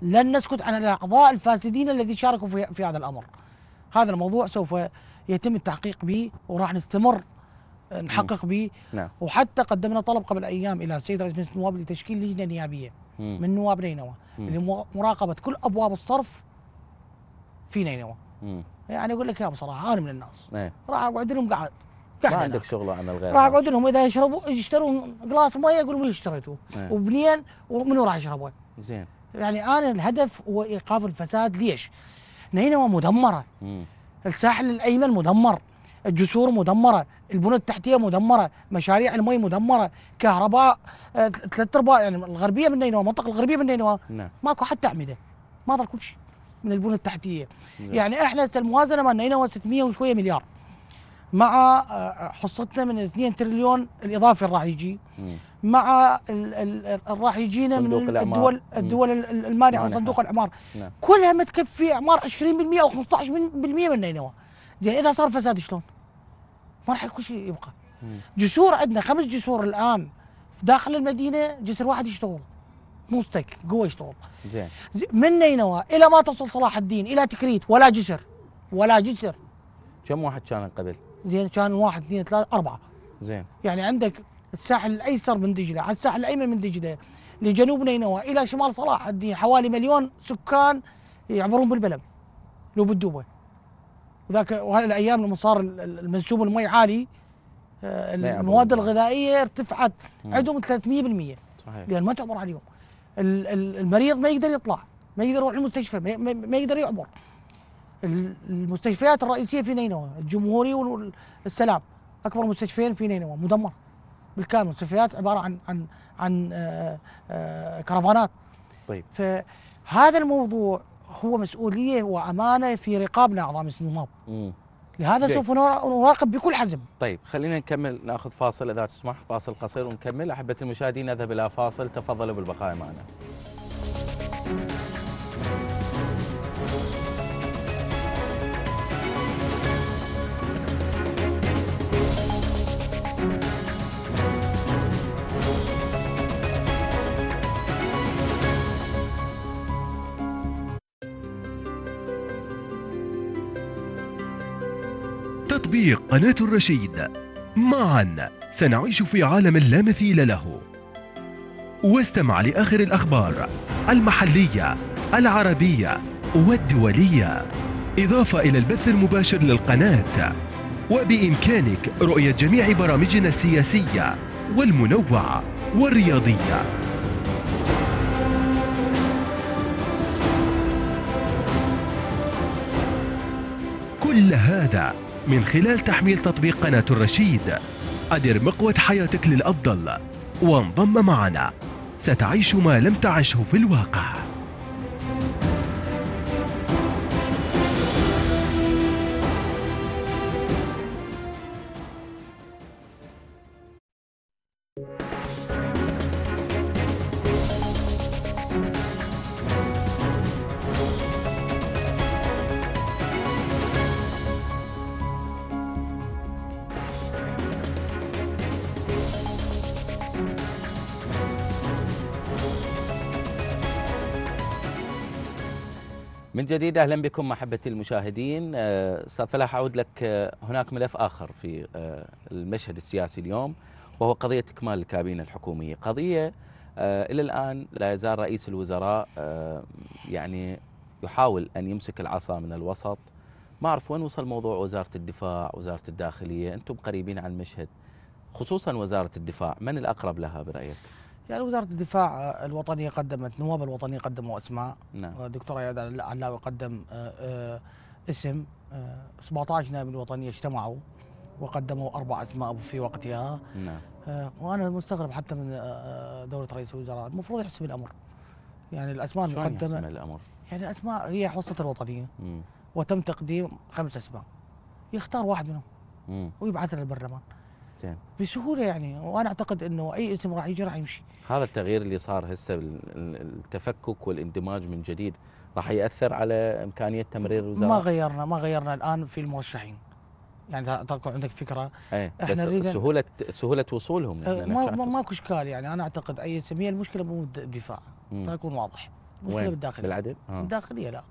لن نسكت عن الاعضاء الفاسدين الذي شاركوا في, في هذا الامر هذا الموضوع سوف يتم التحقيق به وراح نستمر نحقق به نعم. وحتى قدمنا طلب قبل ايام الى السيد رئيس مجلس النواب لتشكيل لجنه نيابيه مم. من نواب نينوى لمراقبه كل ابواب الصرف في نينوى يعني اقول لك يا بصراحه انا من الناس إيه. راح اقعد لهم قعد تحت ما عندك شغل عن الغير راح اقعد لهم اذا يشربوا يشترون قلاص مويه يقولوا لي اشتريته إيه. وبنين ومنو راح يشربه؟ زين يعني انا الهدف هو ايقاف الفساد ليش؟ نينوى مدمره مم. الساحل الايمن مدمر الجسور مدمره البنى التحتيه مدمره مشاريع المي مدمره كهرباء آه، ثلاث ارباع يعني الغربيه من نينوى المنطقه الغربيه من نينوى نعم. ماكو حتى اعمده ما ضل كل شيء من البنى التحتيه نعم. يعني احنا الموازنه مال نينوى 600 وشويه مليار مع آه، آه، حصتنا من 2 تريليون الاضافي اللي راح يجي مع راح يجينا من الدول الدول المانعه من صندوق الاعمار نعم. كلها متكفي اعمار 20% او 15% من نينوى زين اذا صار فساد شلون؟ ما راح يكون شيء يبقى مم. جسور عندنا خمس جسور الان في داخل المدينه جسر واحد يشتغل مستك قوه يشتغل زين من نينوى الى ما تصل صلاح الدين الى تكريت ولا جسر ولا جسر كم واحد كان قبل؟ زين كان واحد اثنين ثلاثة أربعة زين يعني عندك الساحل الأيسر من دجلة على الساحل الأيمن من دجلة لجنوب نينوى إلى شمال صلاح الدين حوالي مليون سكان يعبرون بالبلم لو بالدوبة وذاك وهالايام لما صار المنسوب المي عالي آه، المواد الغذائيه ارتفعت عندهم 300% صحيح لان ما تعبر عليهم المريض ما يقدر يطلع ما يقدر يروح المستشفى ما يقدر يعبر المستشفيات الرئيسيه في نينوى الجمهوري والسلام اكبر مستشفيين في نينوى مدمر بالكامل مستشفيات عباره عن عن عن آه، آه، كرفانات طيب فهذا الموضوع هو مسؤوليه وامانه في رقابنا اعضاء مجلس النواب لهذا سوف نراقب بكل حزم طيب خلينا نكمل ناخذ فاصل اذا تسمح فاصل قصير ونكمل احبتي المشاهدين نذهب الى فاصل تفضلوا بالبقاء معنا تطبيق قناة الرشيد معا سنعيش في عالم لا مثيل له واستمع لآخر الأخبار المحلية العربية والدولية إضافة إلى البث المباشر للقناة وبإمكانك رؤية جميع برامجنا السياسية والمنوعة والرياضية كل هذا من خلال تحميل تطبيق قناة الرشيد أدر مقود حياتك للأفضل وانضم معنا ستعيش ما لم تعشه في الواقع جديد اهلا بكم احبتي المشاهدين استاذ آه، فلاح اعود لك آه، هناك ملف اخر في آه، المشهد السياسي اليوم وهو قضيه اكمال الكابينه الحكوميه، قضيه الى الان لا يزال رئيس الوزراء يعني يحاول ان يمسك العصا من الوسط ما اعرف وين وصل موضوع وزاره الدفاع، وزاره الداخليه، انتم قريبين عن المشهد خصوصا وزاره الدفاع، من الاقرب لها برايك؟ يعني وزارة الدفاع الوطنية قدمت نواب الوطنية قدموا أسماء نعم. دكتور أياد العلاوي قدم آه، آه، اسم 17 آه، نائب الوطنية اجتمعوا وقدموا أربع أسماء في وقتها نعم. وأنا مستغرب حتى من دورة رئيس الوزراء المفروض يحسب الأمر يعني الأسماء المقدمة يحسب الأمر؟ يعني الأسماء هي حصة الوطنية مم. وتم تقديم خمس أسماء يختار واحد منهم مم. للبرلمان زين بسهوله يعني وانا اعتقد انه اي اسم راح يجي راح يمشي هذا التغيير اللي صار هسه التفكك والاندماج من جديد راح ياثر على امكانيه تمرير الوزاره ما غيرنا ما غيرنا الان في المرشحين يعني تلقى عندك فكره ايه احنا بس سهوله سهوله وصولهم يعني ما ماكو اشكال يعني انا اعتقد اي اسم هي المشكله مو الدفاع تكون طيب واضح المشكله بالداخليه بالعدل؟ آه. الداخليه لا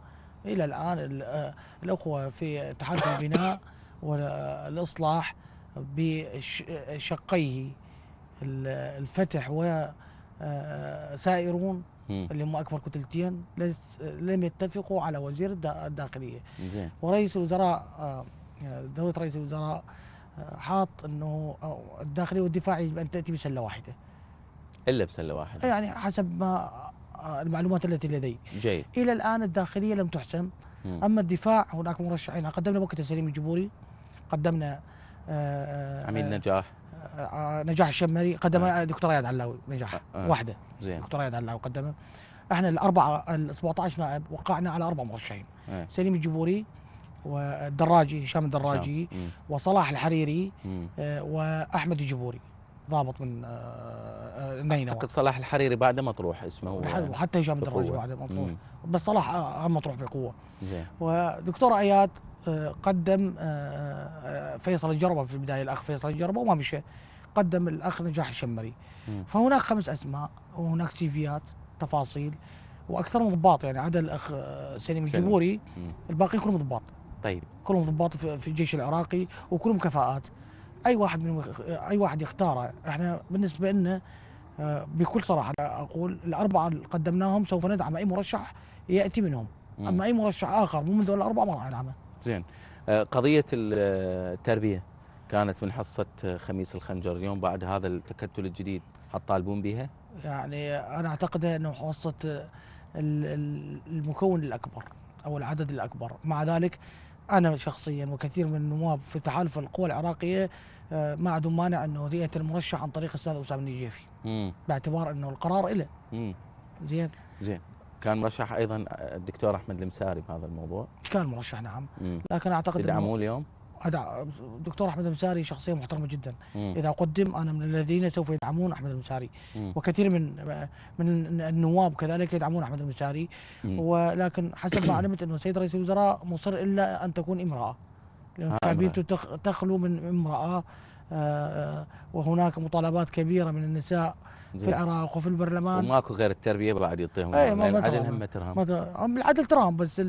الى الان آه، الاخوه في تحالف البناء والاصلاح بشقيه الفتح وسائرون آه، اللي هم اكبر كتلتين لم يتفقوا على وزير الداخليه زين. ورئيس الوزراء آه، آه، دوله رئيس الوزراء حاط انه الداخليه والدفاع يجب ان تاتي بسله واحده الا بسله واحده إيه، يعني حسب ما المعلومات التي لدي جيد الى الان الداخليه لم تحسم اما الدفاع هناك مرشحين قدمنا وقت سليم الجبوري قدمنا آه، عميل آه، نجاح آه، نجاح الشمري قدم دكتور اياد علاوي نجاح واحده زين دكتور اياد علاوي قدمها احنا الاربعه ال 17 نائب وقعنا على اربع مرشحين سليم الجبوري والدراجي هشام الدراجي وصلاح الحريري واحمد الجبوري ضابط من آه، آه، نينوى اعتقد صلاح الحريري بعد مطروح اسمه يعني وحتى هشام الدراج بعد مطروح بس صلاح هم آه، مطروح بقوه زين ودكتور اياد قدم فيصل الجربه في البدايه الاخ فيصل الجربه وما مشى قدم الاخ نجاح الشمري فهناك خمس اسماء وهناك سيفيات تفاصيل واكثر من ضباط يعني عدا الاخ سليم الجبوري الباقيين كلهم ضباط طيب كلهم ضباط في الجيش العراقي وكلهم كفاءات اي واحد من اي واحد يختاره احنا بالنسبه لنا آه، بكل صراحه اقول الاربعه اللي قدمناهم سوف ندعم اي مرشح ياتي منهم اما اي مرشح اخر مو من دول الاربعه ما راح ندعمه. زين آه، قضيه التربيه كانت من حصه آه، خميس الخنجر اليوم بعد هذا التكتل الجديد حتطالبون بها؟ يعني انا اعتقد انه حصه المكون الاكبر او العدد الاكبر مع ذلك انا شخصيا وكثير من النواب في تحالف القوى العراقيه آه، ما عندهم مانع انه رئه المرشح عن طريق الاستاذ اسامه النجيفي باعتبار انه القرار له زين زين كان مرشح ايضا آه، الدكتور احمد المساري بهذا الموضوع كان مرشح نعم مم. لكن اعتقد تدعموه اليوم؟ الدكتور احمد المساري شخصيه محترمه جدا مم. اذا قدم انا من الذين سوف يدعمون احمد المساري مم. وكثير من آه، من النواب كذلك يدعمون احمد المساري ولكن حسب ما علمت انه السيد رئيس الوزراء مصر الا ان تكون امراه شعبيته تخلو من امرأة آه، آه، وهناك مطالبات كبيرة من النساء في العراق وفي البرلمان وماكو غير التربيه بعد يعطيهم اي ما العدل هم ترهم العدل ترام بس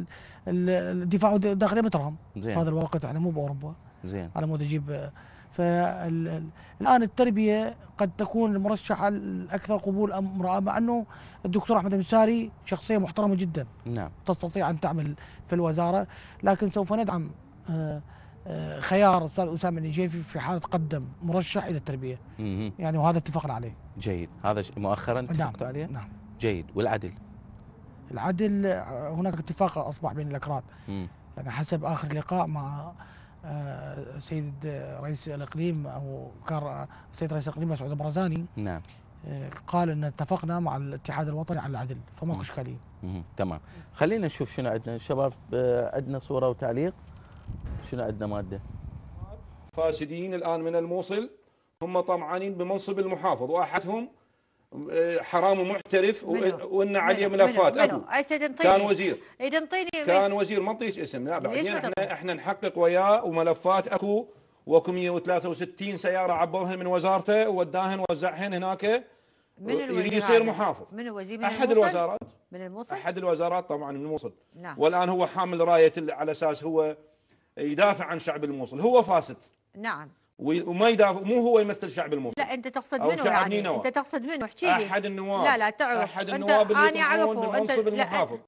الدفاع ال الدفاع الداخلي زين هذا الواقع احنا يعني مو باوروبا زين على مود اجيب فالان التربيه قد تكون المرشحه الاكثر قبول امراه مع انه الدكتور احمد المساري شخصيه محترمه جدا نعم تستطيع ان تعمل في الوزاره لكن سوف ندعم آه، آه، خيار الاستاذ اسامه النجيفي في حاله قدم مرشح الى التربيه مم. يعني وهذا اتفقنا عليه جيد هذا مؤخرا اتفقتوا نعم. عليه نعم جيد والعدل العدل هناك اتفاق اصبح بين الاكراد مم. يعني حسب اخر لقاء مع آه، سيد رئيس الاقليم او كان السيد رئيس الاقليم مسعود برزاني نعم قال ان اتفقنا مع الاتحاد الوطني على العدل فماكو اشكاليه تمام خلينا نشوف شنو عندنا شباب عندنا صوره وتعليق شنو عندنا ماده؟ فاسدين الان من الموصل هم طمعانين بمنصب المحافظ واحدهم آه، حرامي محترف وان عليه ملفات ابو كان وزير اذا انطيني كان وزير إيه، ما انطيش اسم لا بعدين احنا احنا نحقق وياه وملفات اكو واكو 163 سياره عبرهن من وزارته ووداهن ووزعهن هناك من الوزير يصير محافظ من الوزير من احد الموصل؟ الوزارات من الموصل احد الوزارات طبعا من الموصل نعم. والان هو حامل رايه على اساس هو يدافع عن شعب الموصل هو فاسد نعم وما يدافع مو هو يمثل شعب الموصل لا انت تقصد منه يعني انت تقصد منه احكي لي احد النواب لا لا تعرف احد النواب انت اللي انا اعرفه انت لا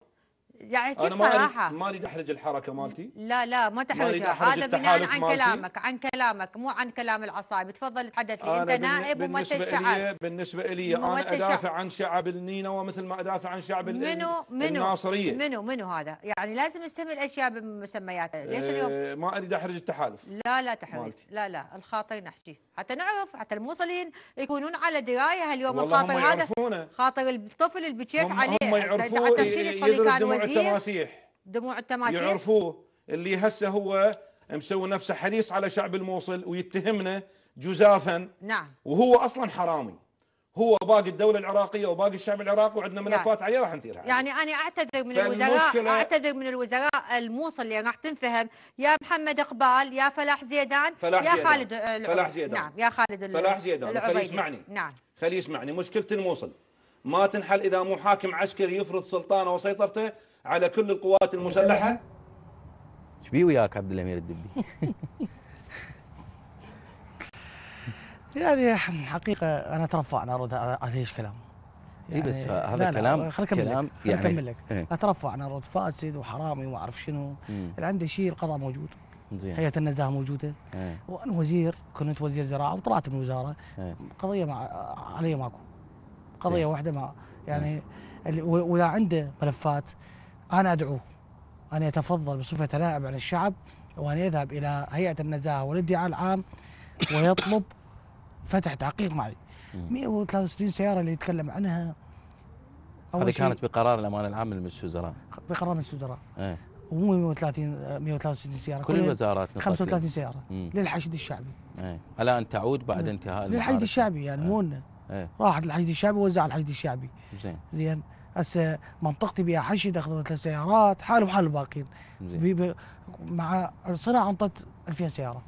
يعني شوف صراحه أنا ما اريد احرج الحركه مالتي لا لا ما تحرجها هذا بناء عن مالتي. كلامك عن كلامك مو عن كلام العصائب تفضل تحدث لي انت نائب وممثل شعب بالنسبة لي انا ادافع شعب. عن شعب النينا ومثل ما ادافع عن شعب منو منو الناصريه منو منو هذا يعني لازم نسمي الاشياء بمسمياتها ليش آه، اليوم ما اريد احرج التحالف لا لا تحرج مالتي. لا لا الخاطئ نحكي حتى نعرف حتى الموصلين يكونون على درايه هاليوم الخاطر هذا خاطر الطفل اللي بكيت عليه هم يعرفون حتى دموع التماسيح دموع التماسيح يعرفوه اللي هسه هو مسوي نفسه حريص على شعب الموصل ويتهمنا جزافا نعم وهو اصلا حرامي هو باقي الدولة العراقية وباقي الشعب العراقي وعندنا يعني ملفات عليه راح نثيرها يعني أنا أعتذر من الوزراء أعتذر من الوزراء الموصل اللي راح تنفهم يا محمد إقبال يا فلاح زيدان فلاح يا زيدان. خالد فلاح زيدان نعم يا خالد فلاح زيدان خليه يسمعني نعم خليه يسمعني مشكلة الموصل ما تنحل إذا مو حاكم عسكري يفرض سلطانه وسيطرته على كل القوات المسلحة ايش بي وياك عبد الامير الدبي يعني حقيقة أنا أترفع أنا أرد إيش كلام يعني إيه بس يعني هذا لا كلام خليني اكمل لك خليني يعني اكمل لك ايه؟ اترفع انا أرد فاسد وحرامي وما اعرف شنو اللي عنده شيء القضاء موجود زين هيئه النزاهه موجوده ايه؟ وانا وزير كنت وزير زراعه وطلعت من الوزاره ايه؟ قضيه مع علي ماكو قضيه إيه. واحده ما يعني ايه؟ واذا عنده ملفات أنا أدعوه أن يتفضل بصفة نائب على الشعب وأن يذهب إلى هيئة النزاهة والادعاء العام ويطلب فتح تحقيق معي 163 سيارة اللي يتكلم عنها هذه كانت بقرار الأمان العام لمجلس الوزراء بقرار مجلس الوزراء ايه ومو 130 163 سياره كل الوزارات 35 سياره مم. للحشد الشعبي ايه على ان تعود بعد إيه. انتهاء للحشد الشعبي يعني ايه. مو ايه. راحت للحشد الشعبي ووزع الحشد الشعبي زين زين هسه منطقتي بها حشد اخذوا ثلاث سيارات حاله حال الباقيين مع الصناعه انطت 2000 سياره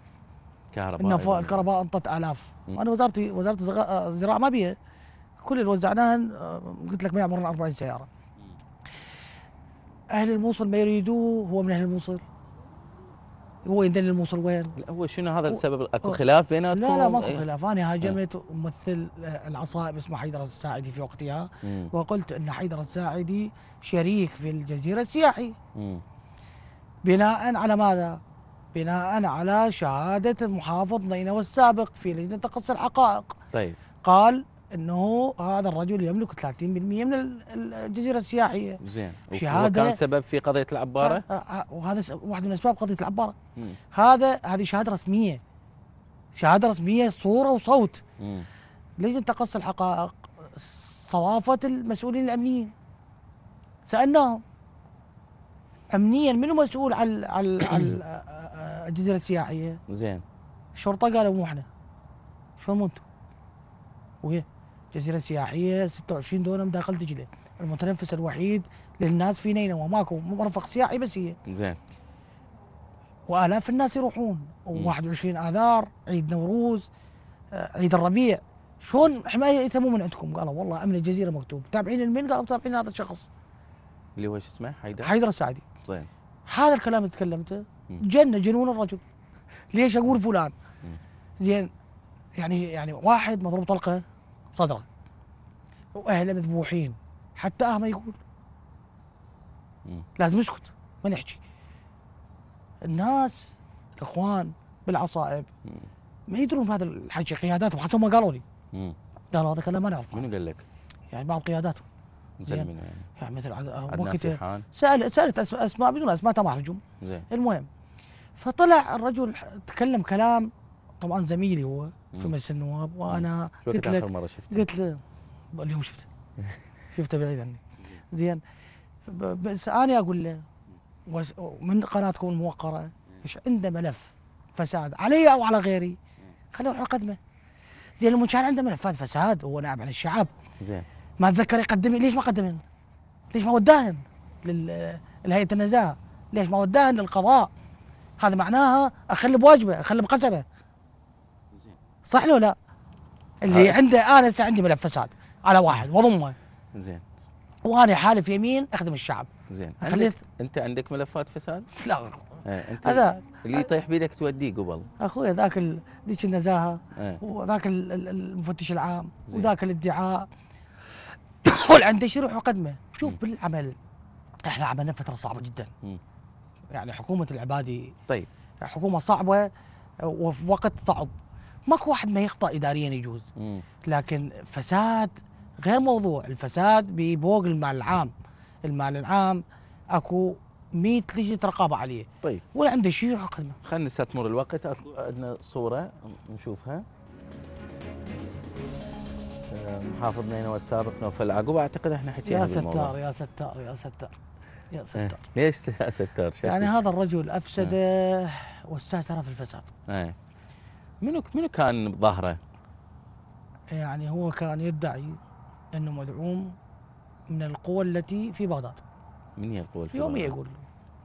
كهرباء النفو الكهرباء انطت الاف انا وزارتي وزاره الزراعه ما بيها كل اللي وزعناهن قلت لك ما يعمرن 40 سياره اهل الموصل ما يريدوه هو من اهل الموصل هو يدل الموصل وين؟ هو شنو هذا السبب؟ اكو خلاف بيناتكم؟ لا لا ماكو إيه. خلاف، انا هاجمت إيه. ممثل آه، العصائب اسمه حيدر الساعدي في وقتها مم. وقلت ان حيدر الساعدي شريك في الجزيره السياحي. مم. بناء على ماذا؟ بناء على شهاده المحافظ نينوى السابق في لجنه تقصي الحقائق. طيب قال انه هذا الرجل يملك 30% من الجزيره السياحيه زين شهاده وكان سبب في قضيه العباره؟ آه، آه، وهذا واحد من اسباب قضيه العباره مم. هذا هذه شهاده رسميه شهاده رسميه صوره وصوت مم. لجنه تقص الحقائق صوافت المسؤولين الامنيين سالناهم امنيا منو مسؤول على على آه، الجزيره السياحيه؟ زين الشرطه قالوا مو احنا شلون انتم؟ وين؟ جزيرة سياحية 26 دونم داخل دجلة المتنفس الوحيد للناس في نينوى ماكو مرفق سياحي بس هي زين والاف الناس يروحون و21 اذار عيد نوروز آه، عيد الربيع شلون حمايه مو من عندكم؟ قالوا والله امن الجزيره مكتوب، تابعين المين؟ قالوا تابعين هذا الشخص. اللي هو شو اسمه؟ حيدر؟ حيدر السعدي. زين. هذا الكلام اللي تكلمته جنه جنون الرجل. ليش اقول فلان؟ زين يعني يعني واحد مضروب طلقه صدره واهله مذبوحين حتى اه ما يقول لازم يسكت ما نحكي الناس الاخوان بالعصائب ما يدرون بهذا الحكي قياداتهم حتى ما قالوا لي قالوا هذا كلام ما نعرفه منو قال لك؟ يعني بعض قياداتهم مثل يعني, يعني؟, يعني مثل وقت سأل سالت اسماء بدون اسماء تمام هجوم المهم فطلع الرجل تكلم كلام طبعا زميلي هو في مجلس النواب وانا قلت لك اخر مره شفته؟ قلت له اليوم شفته شفته بعيد عني زين بس انا اقول له من قناتكم الموقره ايش عنده ملف فساد علي او على غيري خليه يروح يقدمه زين لو كان عنده ملفات فساد هو نائب عن الشعب زين ما اتذكر يقدم ليش ما قدمن؟ ليش ما وداهن لهيئه النزاهه؟ ليش ما وداهن للقضاء؟ هذا معناها اخلي بواجبه اخلي بقسمه صح لو لا؟ اللي عنده انا هسه عندي ملف فساد على واحد واضمه زين وانا حالف يمين اخدم الشعب زين خليت انت عندك ملفات فساد؟ لا ايه انت هذا اللي يطيح بيدك توديه قبل اخوي ذاك ذيك النزاهه ايه وذاك المفتش العام وذاك الادعاء والعندش يروح يقدمه شوف م. بالعمل احنا عملنا فتره صعبه جدا م. يعني حكومه العبادي طيب حكومه صعبه وفي وقت صعب ماكو واحد ما يخطا اداريا يجوز لكن فساد غير موضوع الفساد بفوق المال العام المال العام اكو 100 لجنه رقابه عليه طيب ولا عنده شيء يروح يقدمه خلينا نستثمر الوقت اكو عندنا صوره نشوفها آه، محافظ نينوى السابق نوفل عقوب اعتقد احنا حكينا يا ستار يا ستار يا ستار يا إيه. ستار ليش يا ستار؟ يعني هذا الرجل افسد أه. في الفساد. ايه منو منو كان ظاهره؟ يعني هو كان يدعي انه مدعوم من القوى التي في بغداد من هي القوى في يوميا يقول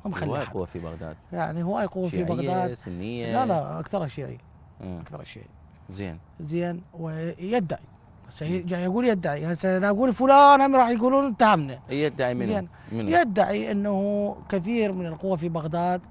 ما مخلي هواي قوى في بغداد يعني هواي قوى في بغداد سنية لا لا اكثرها شيعي آه. اكثرها شيعي زين زين ويدعي جاي يقول يدعي هسه اذا اقول فلان هم راح يقولون اتهمنا يدعي منه زين منه؟ يدعي انه كثير من القوى في بغداد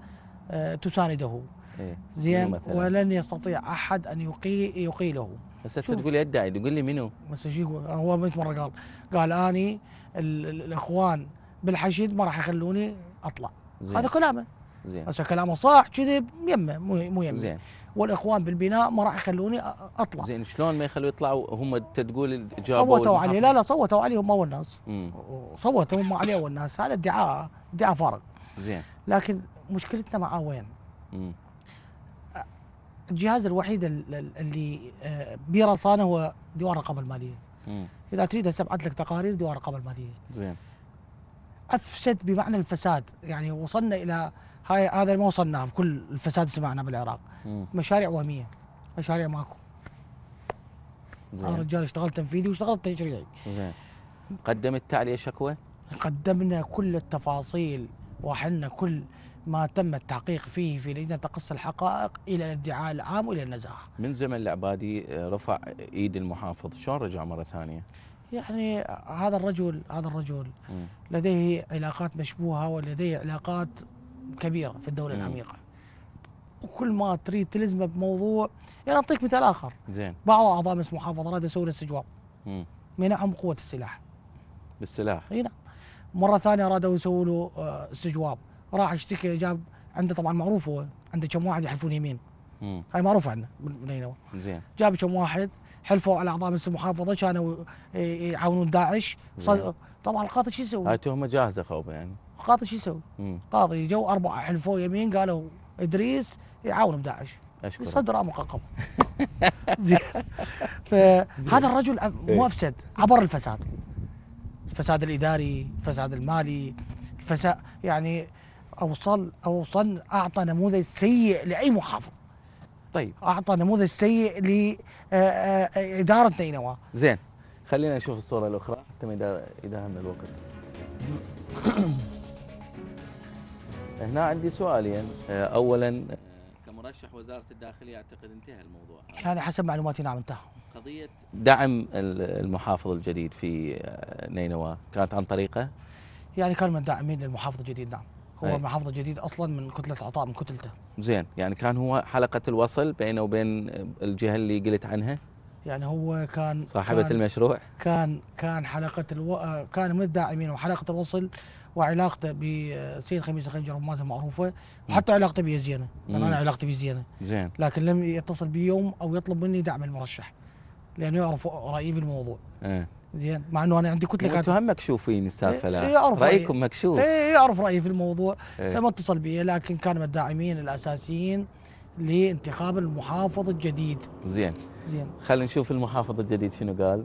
آه، تسانده إيه، زين ولن يستطيع احد ان يقي يقيله بس انت تقول يدعي تقول لي منو؟ بس شو هو 100 مره قال قال اني الاخوان بالحشيد ما راح يخلوني اطلع زين. هذا كلامه زين هسه كلامه صح كذب يمه مو مو يمه زين والاخوان بالبناء ما راح يخلوني اطلع زين شلون ما يخلوا يطلعوا هم انت تقول جابوا صوتوا عليه لا لا صوتوا عليه هم اول ناس صوتوا هم عليه اول ناس هذا ادعاء ادعاء فارغ زين لكن مشكلتنا معاه وين؟ مم. الجهاز الوحيد اللي آه، بيرصانه هو ديوان الرقابه الماليه اذا تريد استبعد لك تقارير ديوان الرقابه الماليه زين افسد بمعنى الفساد يعني وصلنا الى هاي هذا ما وصلناه بكل الفساد سمعنا بالعراق مم. مشاريع وهميه مشاريع ماكو انا رجال اشتغل تنفيذي واشتغل تشريعي زين قدمت عليه شكوى؟ قدمنا كل التفاصيل وحنا كل ما تم التحقيق فيه في لجنه تقصي الحقائق الى الادعاء العام والى النزاهه. من زمن العبادي رفع ايد المحافظ، شلون رجع مره ثانيه؟ يعني هذا الرجل هذا الرجل م. لديه علاقات مشبوهه ولديه علاقات كبيره في الدوله م. العميقه. وكل ما تريد تلزمه بموضوع يعني اعطيك مثال اخر زين بعض اعضاء مجلس المحافظه ارادوا يسوون استجواب منعهم قوه السلاح بالسلاح اي نعم مره ثانيه ارادوا يسووا له استجواب راح اشتكى جاب عنده طبعا معروف هو عنده كم واحد يحلفون يمين مم. هاي معروفه عندنا من زين جاب كم واحد حلفوا على اعضاء مجلس المحافظه كانوا يعاونون داعش طبعا القاضي شو يسوي؟ هاي تهمه جاهزه خوبه يعني القاضي شو يسوي؟ قاضي جو اربعه حلفوا يمين قالوا ادريس يعاون بداعش اشكرك صدره مققم زين فهذا الرجل مو إيه. افسد عبر الفساد الفساد الاداري الفساد المالي الفساد يعني اوصل اوصل اعطى نموذج سيء لاي محافظ طيب اعطى نموذج سيء لاداره آه، آه، نينوى زين خلينا نشوف الصوره الاخرى حتى ما يداهمنا الوقت هنا عندي سؤالين آه، اولا كمرشح وزاره الداخليه اعتقد انتهى الموضوع يعني حسب معلوماتي نعم انتهى قضيه دعم المحافظ الجديد في نينوى كانت عن طريقه يعني كان من داعمين للمحافظ الجديد نعم هو أي. محافظه جديد اصلا من كتله عطاء من كتلته زين يعني كان هو حلقه الوصل بينه وبين الجهه اللي قلت عنها يعني هو كان صاحبة كان المشروع كان كان حلقة الو... آه، كان من الداعمين وحلقة الوصل وعلاقته بالسيد خميس الخنجر مماثلة معروفة وحتى علاقته بي زينة يعني أنا علاقتي بي زينة زين لكن لم يتصل بي يوم أو يطلب مني دعم المرشح لأنه يعرف رأيي بالموضوع اه. زين مع انه انا عندي كتله يعني كانت هم مكشوفين السالفه إيه، لا يعرف إيه، رايكم مكشوف اي يعرف إيه، رايي في الموضوع فما اتصل بي لكن كان من الداعمين الاساسيين لانتخاب المحافظ الجديد زين زين خلينا نشوف المحافظ الجديد شنو قال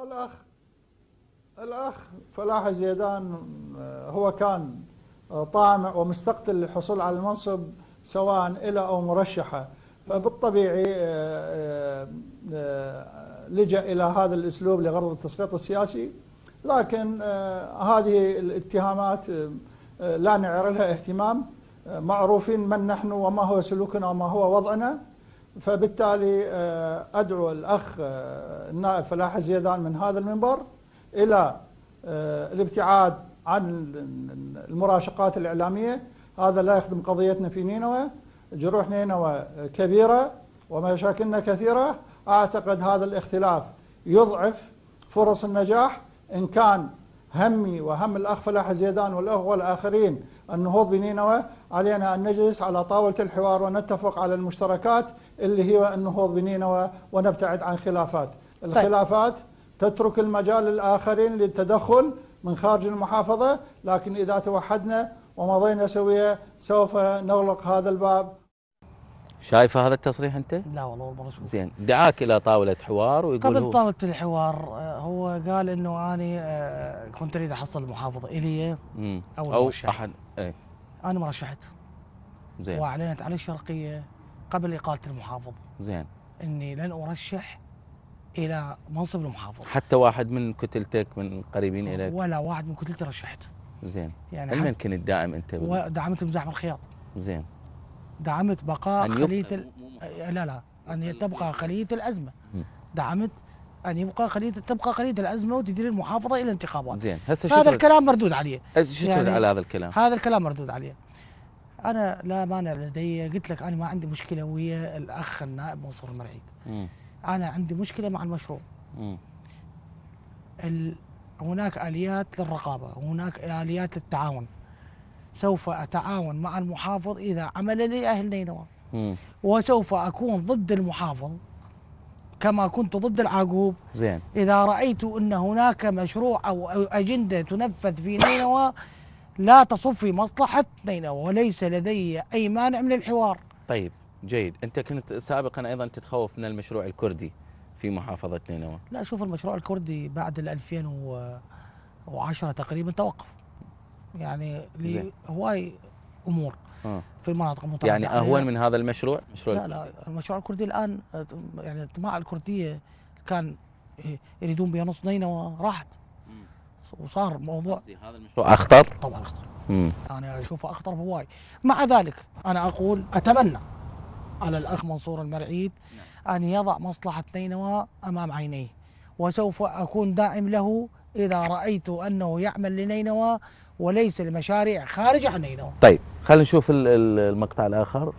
الاخ الاخ فلاح زيدان آه، هو كان آه، طامع ومستقتل للحصول على المنصب سواء الى او مرشحه فبالطبيعي آه، لجأ إلى هذا الأسلوب لغرض التسقيط السياسي لكن آه، هذه الاتهامات آه، آه، لا نعر لها اهتمام معروفين من نحن وما هو سلوكنا وما هو وضعنا فبالتالي أدعو الأخ النائب فلاح الزيدان من هذا المنبر إلى الابتعاد عن المراشقات الإعلامية هذا لا يخدم قضيتنا في نينوى جروح نينوى كبيرة ومشاكلنا كثيرة أعتقد هذا الاختلاف يضعف فرص النجاح إن كان همي وهم الأخ فلاح زيدان والأخوة الآخرين النهوض بنينوى علينا أن نجلس على طاولة الحوار ونتفق على المشتركات اللي هي النهوض بنينوى ونبتعد عن خلافات طيب. الخلافات طيب. تترك المجال للآخرين للتدخل من خارج المحافظة لكن إذا توحدنا ومضينا سوية سوف نغلق هذا الباب شايفه هذا التصريح انت؟ لا والله والله مره زين دعاك الى طاوله حوار ويقول قبل طاوله الحوار آه، هو قال انه انا آه، كنت اريد احصل المحافظه الي او, أو احد اي انا مرشحت زين واعلنت على الشرقيه قبل اقاله المحافظ زين اني لن ارشح الى منصب المحافظ حتى واحد من كتلتك من قريبين اليك ولا واحد من كتلتي رشحت زين يعني من كنت داعم انت؟ دعمت مزاحم الخياط زين دعمت بقاء خلية ال... لا لا أن تبقى خلية الأزمة دعمت ان يبقى خليه تبقى خليه الازمه وتدير المحافظه الى الانتخابات زين هسه هذا الكلام مردود عليه. شو يعني على هذا الكلام؟ هذا الكلام مردود عليه. انا لا مانع لدي قلت لك انا ما عندي مشكله ويا الاخ النائب منصور المرعيد. انا عندي مشكله مع المشروع. ال... هناك اليات للرقابه، هناك اليات للتعاون. سوف أتعاون مع المحافظ إذا عمل لي أهل نينوى وسوف أكون ضد المحافظ كما كنت ضد العاقوب زين إذا رأيت أن هناك مشروع أو أجندة تنفذ في نينوى لا تصف في مصلحة نينوى وليس لدي أي مانع من الحوار طيب جيد أنت كنت سابقا أيضا تتخوف من المشروع الكردي في محافظة نينوى لا شوف المشروع الكردي بعد 2010 تقريبا توقف يعني لهواي امور آه. في المناطق المتوسطه يعني اهون من هذا المشروع؟ مشروع لا لا المشروع الكردي الان يعني الطماع الكرديه كان يريدون بها نص نينوى راحت وصار موضوع هذا المشروع اخطر؟ طبعا اخطر مم. انا يعني اشوفه اخطر بهواي مع ذلك انا اقول اتمنى على الاخ منصور المرعيد نعم. ان يضع مصلحه نينوى امام عينيه وسوف اكون داعم له اذا رايت انه يعمل لنينوى وليس لمشاريع خارج عن نينوى طيب خلينا نشوف المقطع الآخر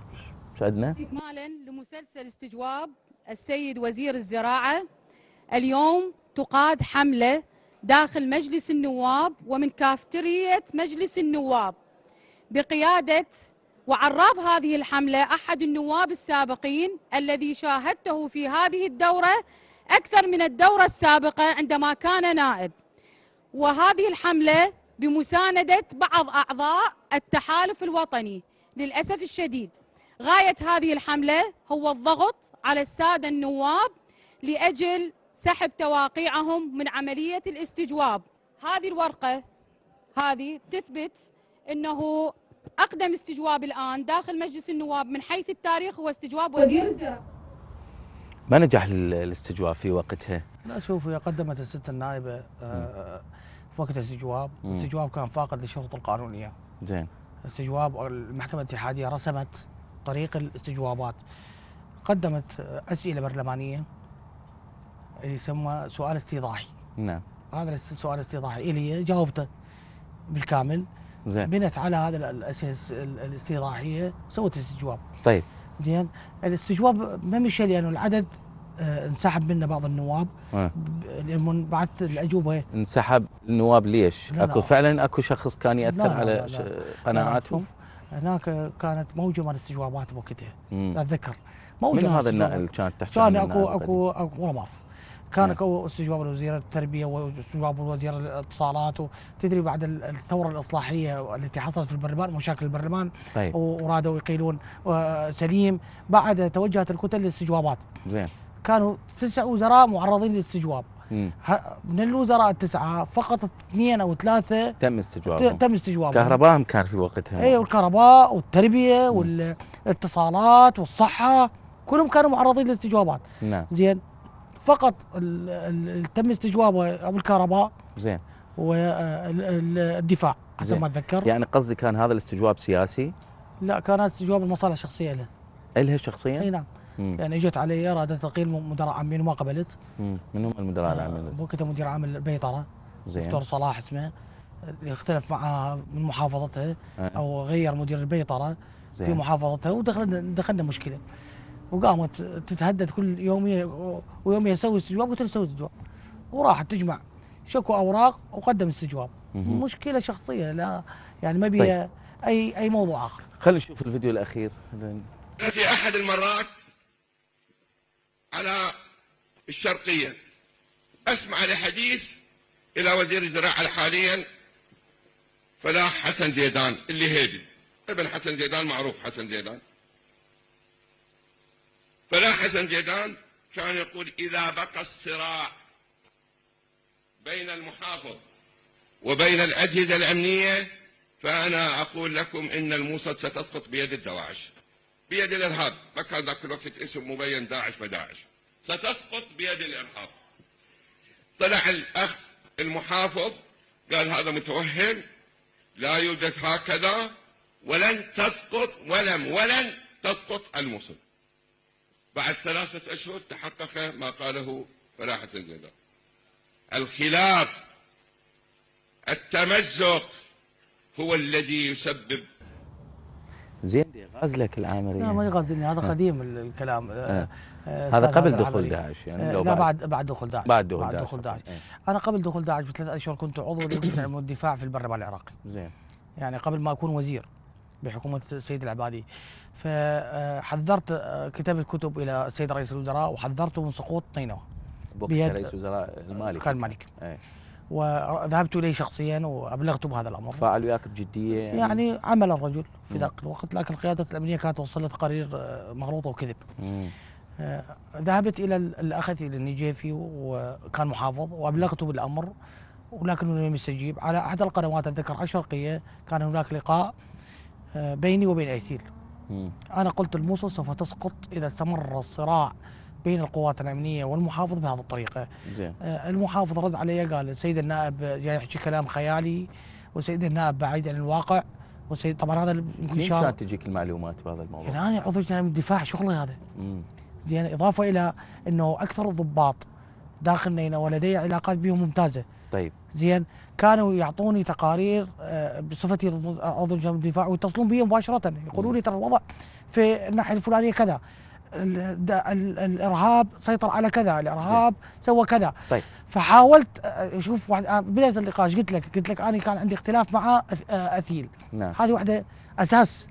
شاهدنا إكمالا لمسلسل استجواب السيد وزير الزراعة اليوم تقاد حملة داخل مجلس النواب ومن كافترية مجلس النواب بقيادة وعراب هذه الحملة أحد النواب السابقين الذي شاهدته في هذه الدورة أكثر من الدورة السابقة عندما كان نائب وهذه الحملة بمساندة بعض أعضاء التحالف الوطني للأسف الشديد غاية هذه الحملة هو الضغط على السادة النواب لأجل سحب تواقيعهم من عملية الاستجواب هذه الورقة هذه تثبت أنه أقدم استجواب الآن داخل مجلس النواب من حيث التاريخ هو استجواب وزير الزراعة ما نجح الاستجواب في وقتها؟ لا شوفوا قدمت الست النائبة آه، وقت الاستجواب الاستجواب كان فاقد للشروط القانونيه زين استجواب المحكمه الاتحاديه رسمت طريق الاستجوابات قدمت اسئله برلمانيه اللي يسمى سؤال استيضاحي نعم هذا السؤال الاستيضاحي اللي جاوبته بالكامل زين بنت على هذا الاسئله الاستيضاحيه سوت استجواب طيب زين الاستجواب ما مشى لانه العدد آه، انسحب منه بعض النواب أه. بعثت الاجوبه انسحب النواب ليش؟ لا اكو لا. فعلا اكو شخص كان ياثر لا لا على قناعاتهم؟ هناك كانت موجه من الاستجوابات بوقتها اتذكر موجه من هذا النائب كانت تحت كان اكو اكو اكو والله ما اعرف كان اكو استجواب الوزير التربيه واستجواب الوزير الاتصالات وتدري بعد الثوره الاصلاحيه التي حصلت في البرلمان مشاكل البرلمان طيب. ورادوا يقيلون سليم بعد توجهت الكتل للاستجوابات زين كانوا تسع وزراء معرضين للاستجواب من الوزراء التسعه فقط اثنين او ثلاثه تم استجوابهم تم استجوابهم كهرباء كان في وقتها اي والكهرباء والتربيه والاتصالات والصحه كلهم كانوا معرضين للاستجوابات نعم زين فقط اللي تم استجوابه ابو الكهرباء زين والدفاع حسب ما اتذكر يعني قصدي كان هذا الاستجواب سياسي؟ لا كان هذا استجواب المصالح الشخصيه له الها شخصيا؟ اي نعم مم. يعني اجت علي ارادة تقيل مدراء عامين وما قبلت مم. من هم المدراء العامين؟ آه، وقتها مدير عام البيطره زين دكتور صلاح اسمه اختلف معها من محافظتها أه. او غير مدير البيطره زين. في محافظتها ودخلنا دخلنا مشكله وقامت تتهدد كل يوميه ويوميه سوي استجواب قلت له سوي استجواب وراحت تجمع شكوى اوراق وقدم استجواب مم. مشكله شخصيه لا يعني ما بيها طيب. اي اي موضوع اخر خلينا نشوف الفيديو الاخير في احد المرات على الشرقية أسمع لحديث إلى وزير الزراعة حاليا فلاح حسن زيدان اللي هيدي ابن حسن زيدان معروف حسن زيدان فلاح حسن زيدان كان يقول إذا بقى الصراع بين المحافظ وبين الأجهزة الأمنية فأنا أقول لكم إن الموصل ستسقط بيد الدواعش بيد الارهاب ما كان ذاك الوقت اسم مبين داعش ما داعش ستسقط بيد الارهاب طلع الاخ المحافظ قال هذا متوهم لا يوجد هكذا ولن تسقط ولم ولن تسقط الموصل بعد ثلاثة أشهر تحقق ما قاله فلاح حسن الخلاف التمزق هو الذي يسبب زين غاز لك العامري لا ما يغازلني هذا آه. قديم الكلام آه. آه. هذا قبل دخول داعش يعني آه، لو لا بعد بعد دخول داعش بعد دخول بعد داعش, دخول داعش. آه. انا قبل دخول داعش بثلاث اشهر كنت عضو لجنه الدفاع في البرلمان العراقي زين يعني قبل ما اكون وزير بحكومه السيد العبادي فحذرت كتاب الكتب الى السيد رئيس الوزراء وحذرته من سقوط نينوى بوقت رئيس الوزراء المالك كان المالك أي. وذهبت اليه شخصيا وابلغته بهذا الامر تفاعل وياك بجديه يعني, يعني عمل الرجل في ذاك الوقت لكن القياده الامنيه كانت وصلت تقارير آه، مغلوطه وكذب آه، ذهبت الى الاخ النجيفي وكان محافظ وابلغته بالامر ولكنه لم يستجيب على احد القنوات اتذكر على الشرقيه كان هناك لقاء آه، بيني وبين ايثيل انا قلت الموصل سوف تسقط اذا استمر الصراع بين القوات الامنيه والمحافظ بهذه الطريقه. زين. آه، المحافظ رد علي قال السيد النائب جاي يحكي كلام خيالي والسيد النائب بعيد عن الواقع والسيد طبعا هذا يمكن شهر كانت تجيك المعلومات بهذا الموضوع؟ يعني انا عضو جنايم الدفاع شغلي هذا. امم زين اضافه الى انه اكثر الضباط داخل نينا ولدي علاقات بهم ممتازه. طيب. زين كانوا يعطوني تقارير آه، بصفتي عضو جنايم الدفاع ويتصلون بي مباشره يقولوا لي ترى الوضع في الناحيه الفلانيه كذا. الارهاب سيطر على كذا الارهاب طيب. سوى كذا طيب. فحاولت آه، شوف آه، بدايه النقاش قلت لك قلت لك انا كان عندي اختلاف مع آه، اثيل نعم. هذه واحده اساس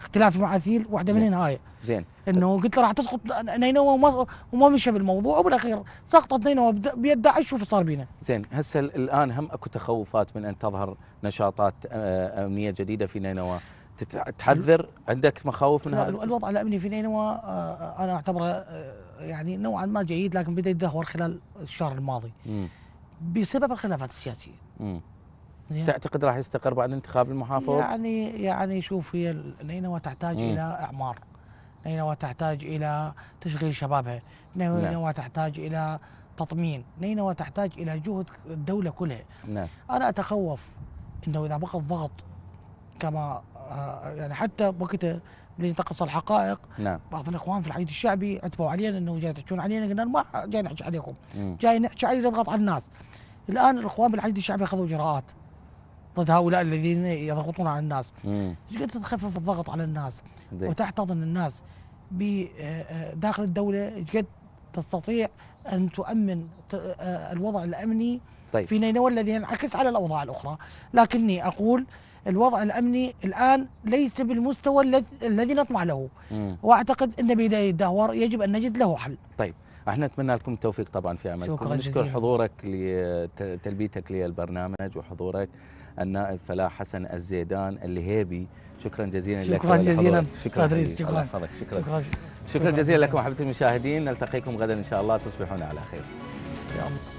اختلافي مع اثيل واحده من النهايه زين انه قلت له راح تسقط نينوى وما, وما مشى بالموضوع وبالاخير سقطت نينوى بيد داعش شوف صار بينا زين هسه الان هم اكو تخوفات من ان تظهر نشاطات امنيه جديده في نينوى تحذر عندك مخاوف من هذا الوضع الامني في نينوى آه، آه، انا اعتبره آه، يعني نوعا ما جيد لكن بدا يتدهور خلال الشهر الماضي بسبب الخلافات السياسيه تعتقد راح يستقر بعد انتخاب المحافظ؟ يعني يعني شوف هي نينوى تحتاج مم. الى اعمار نينوى تحتاج الى تشغيل شبابها نينوى نعم. تحتاج الى تطمين نينوى تحتاج الى جهد الدوله كلها نعم. انا اتخوف انه اذا بقى الضغط كما آه، يعني حتى وقت تقص الحقائق نعم. بعض الاخوان في الحديد الشعبي عتبوا علينا انه جاي تحجون علينا قلنا ما جاي نحكي عليكم مم. جاي نحكي علي نضغط على الناس الان الاخوان بالحديث الشعبي اخذوا اجراءات ضد هؤلاء الذين يضغطون على الناس ايش قد تخفف الضغط على الناس دي. وتحتضن الناس بداخل آه، آه، الدوله ايش قد تستطيع ان تؤمن الوضع الامني طيب. في نينوى الذي ينعكس على الاوضاع الاخرى لكني اقول الوضع الامني الان ليس بالمستوى الذي نطمع له مم. واعتقد ان بدايه الدهور يجب ان نجد له حل طيب احنا نتمنى لكم التوفيق طبعا في عملكم شكرا نشكر حضورك لتلبيتك للبرنامج وحضورك النائب فلاح حسن الزيدان الهيبي شكرا جزيلا شكرا لك شكرا جزيلا شكرا شكرا شكرا, شكرا, شكرا, شكرا جزيلا لكم احبتي المشاهدين نلتقيكم غدا ان شاء الله تصبحون على خير يا الله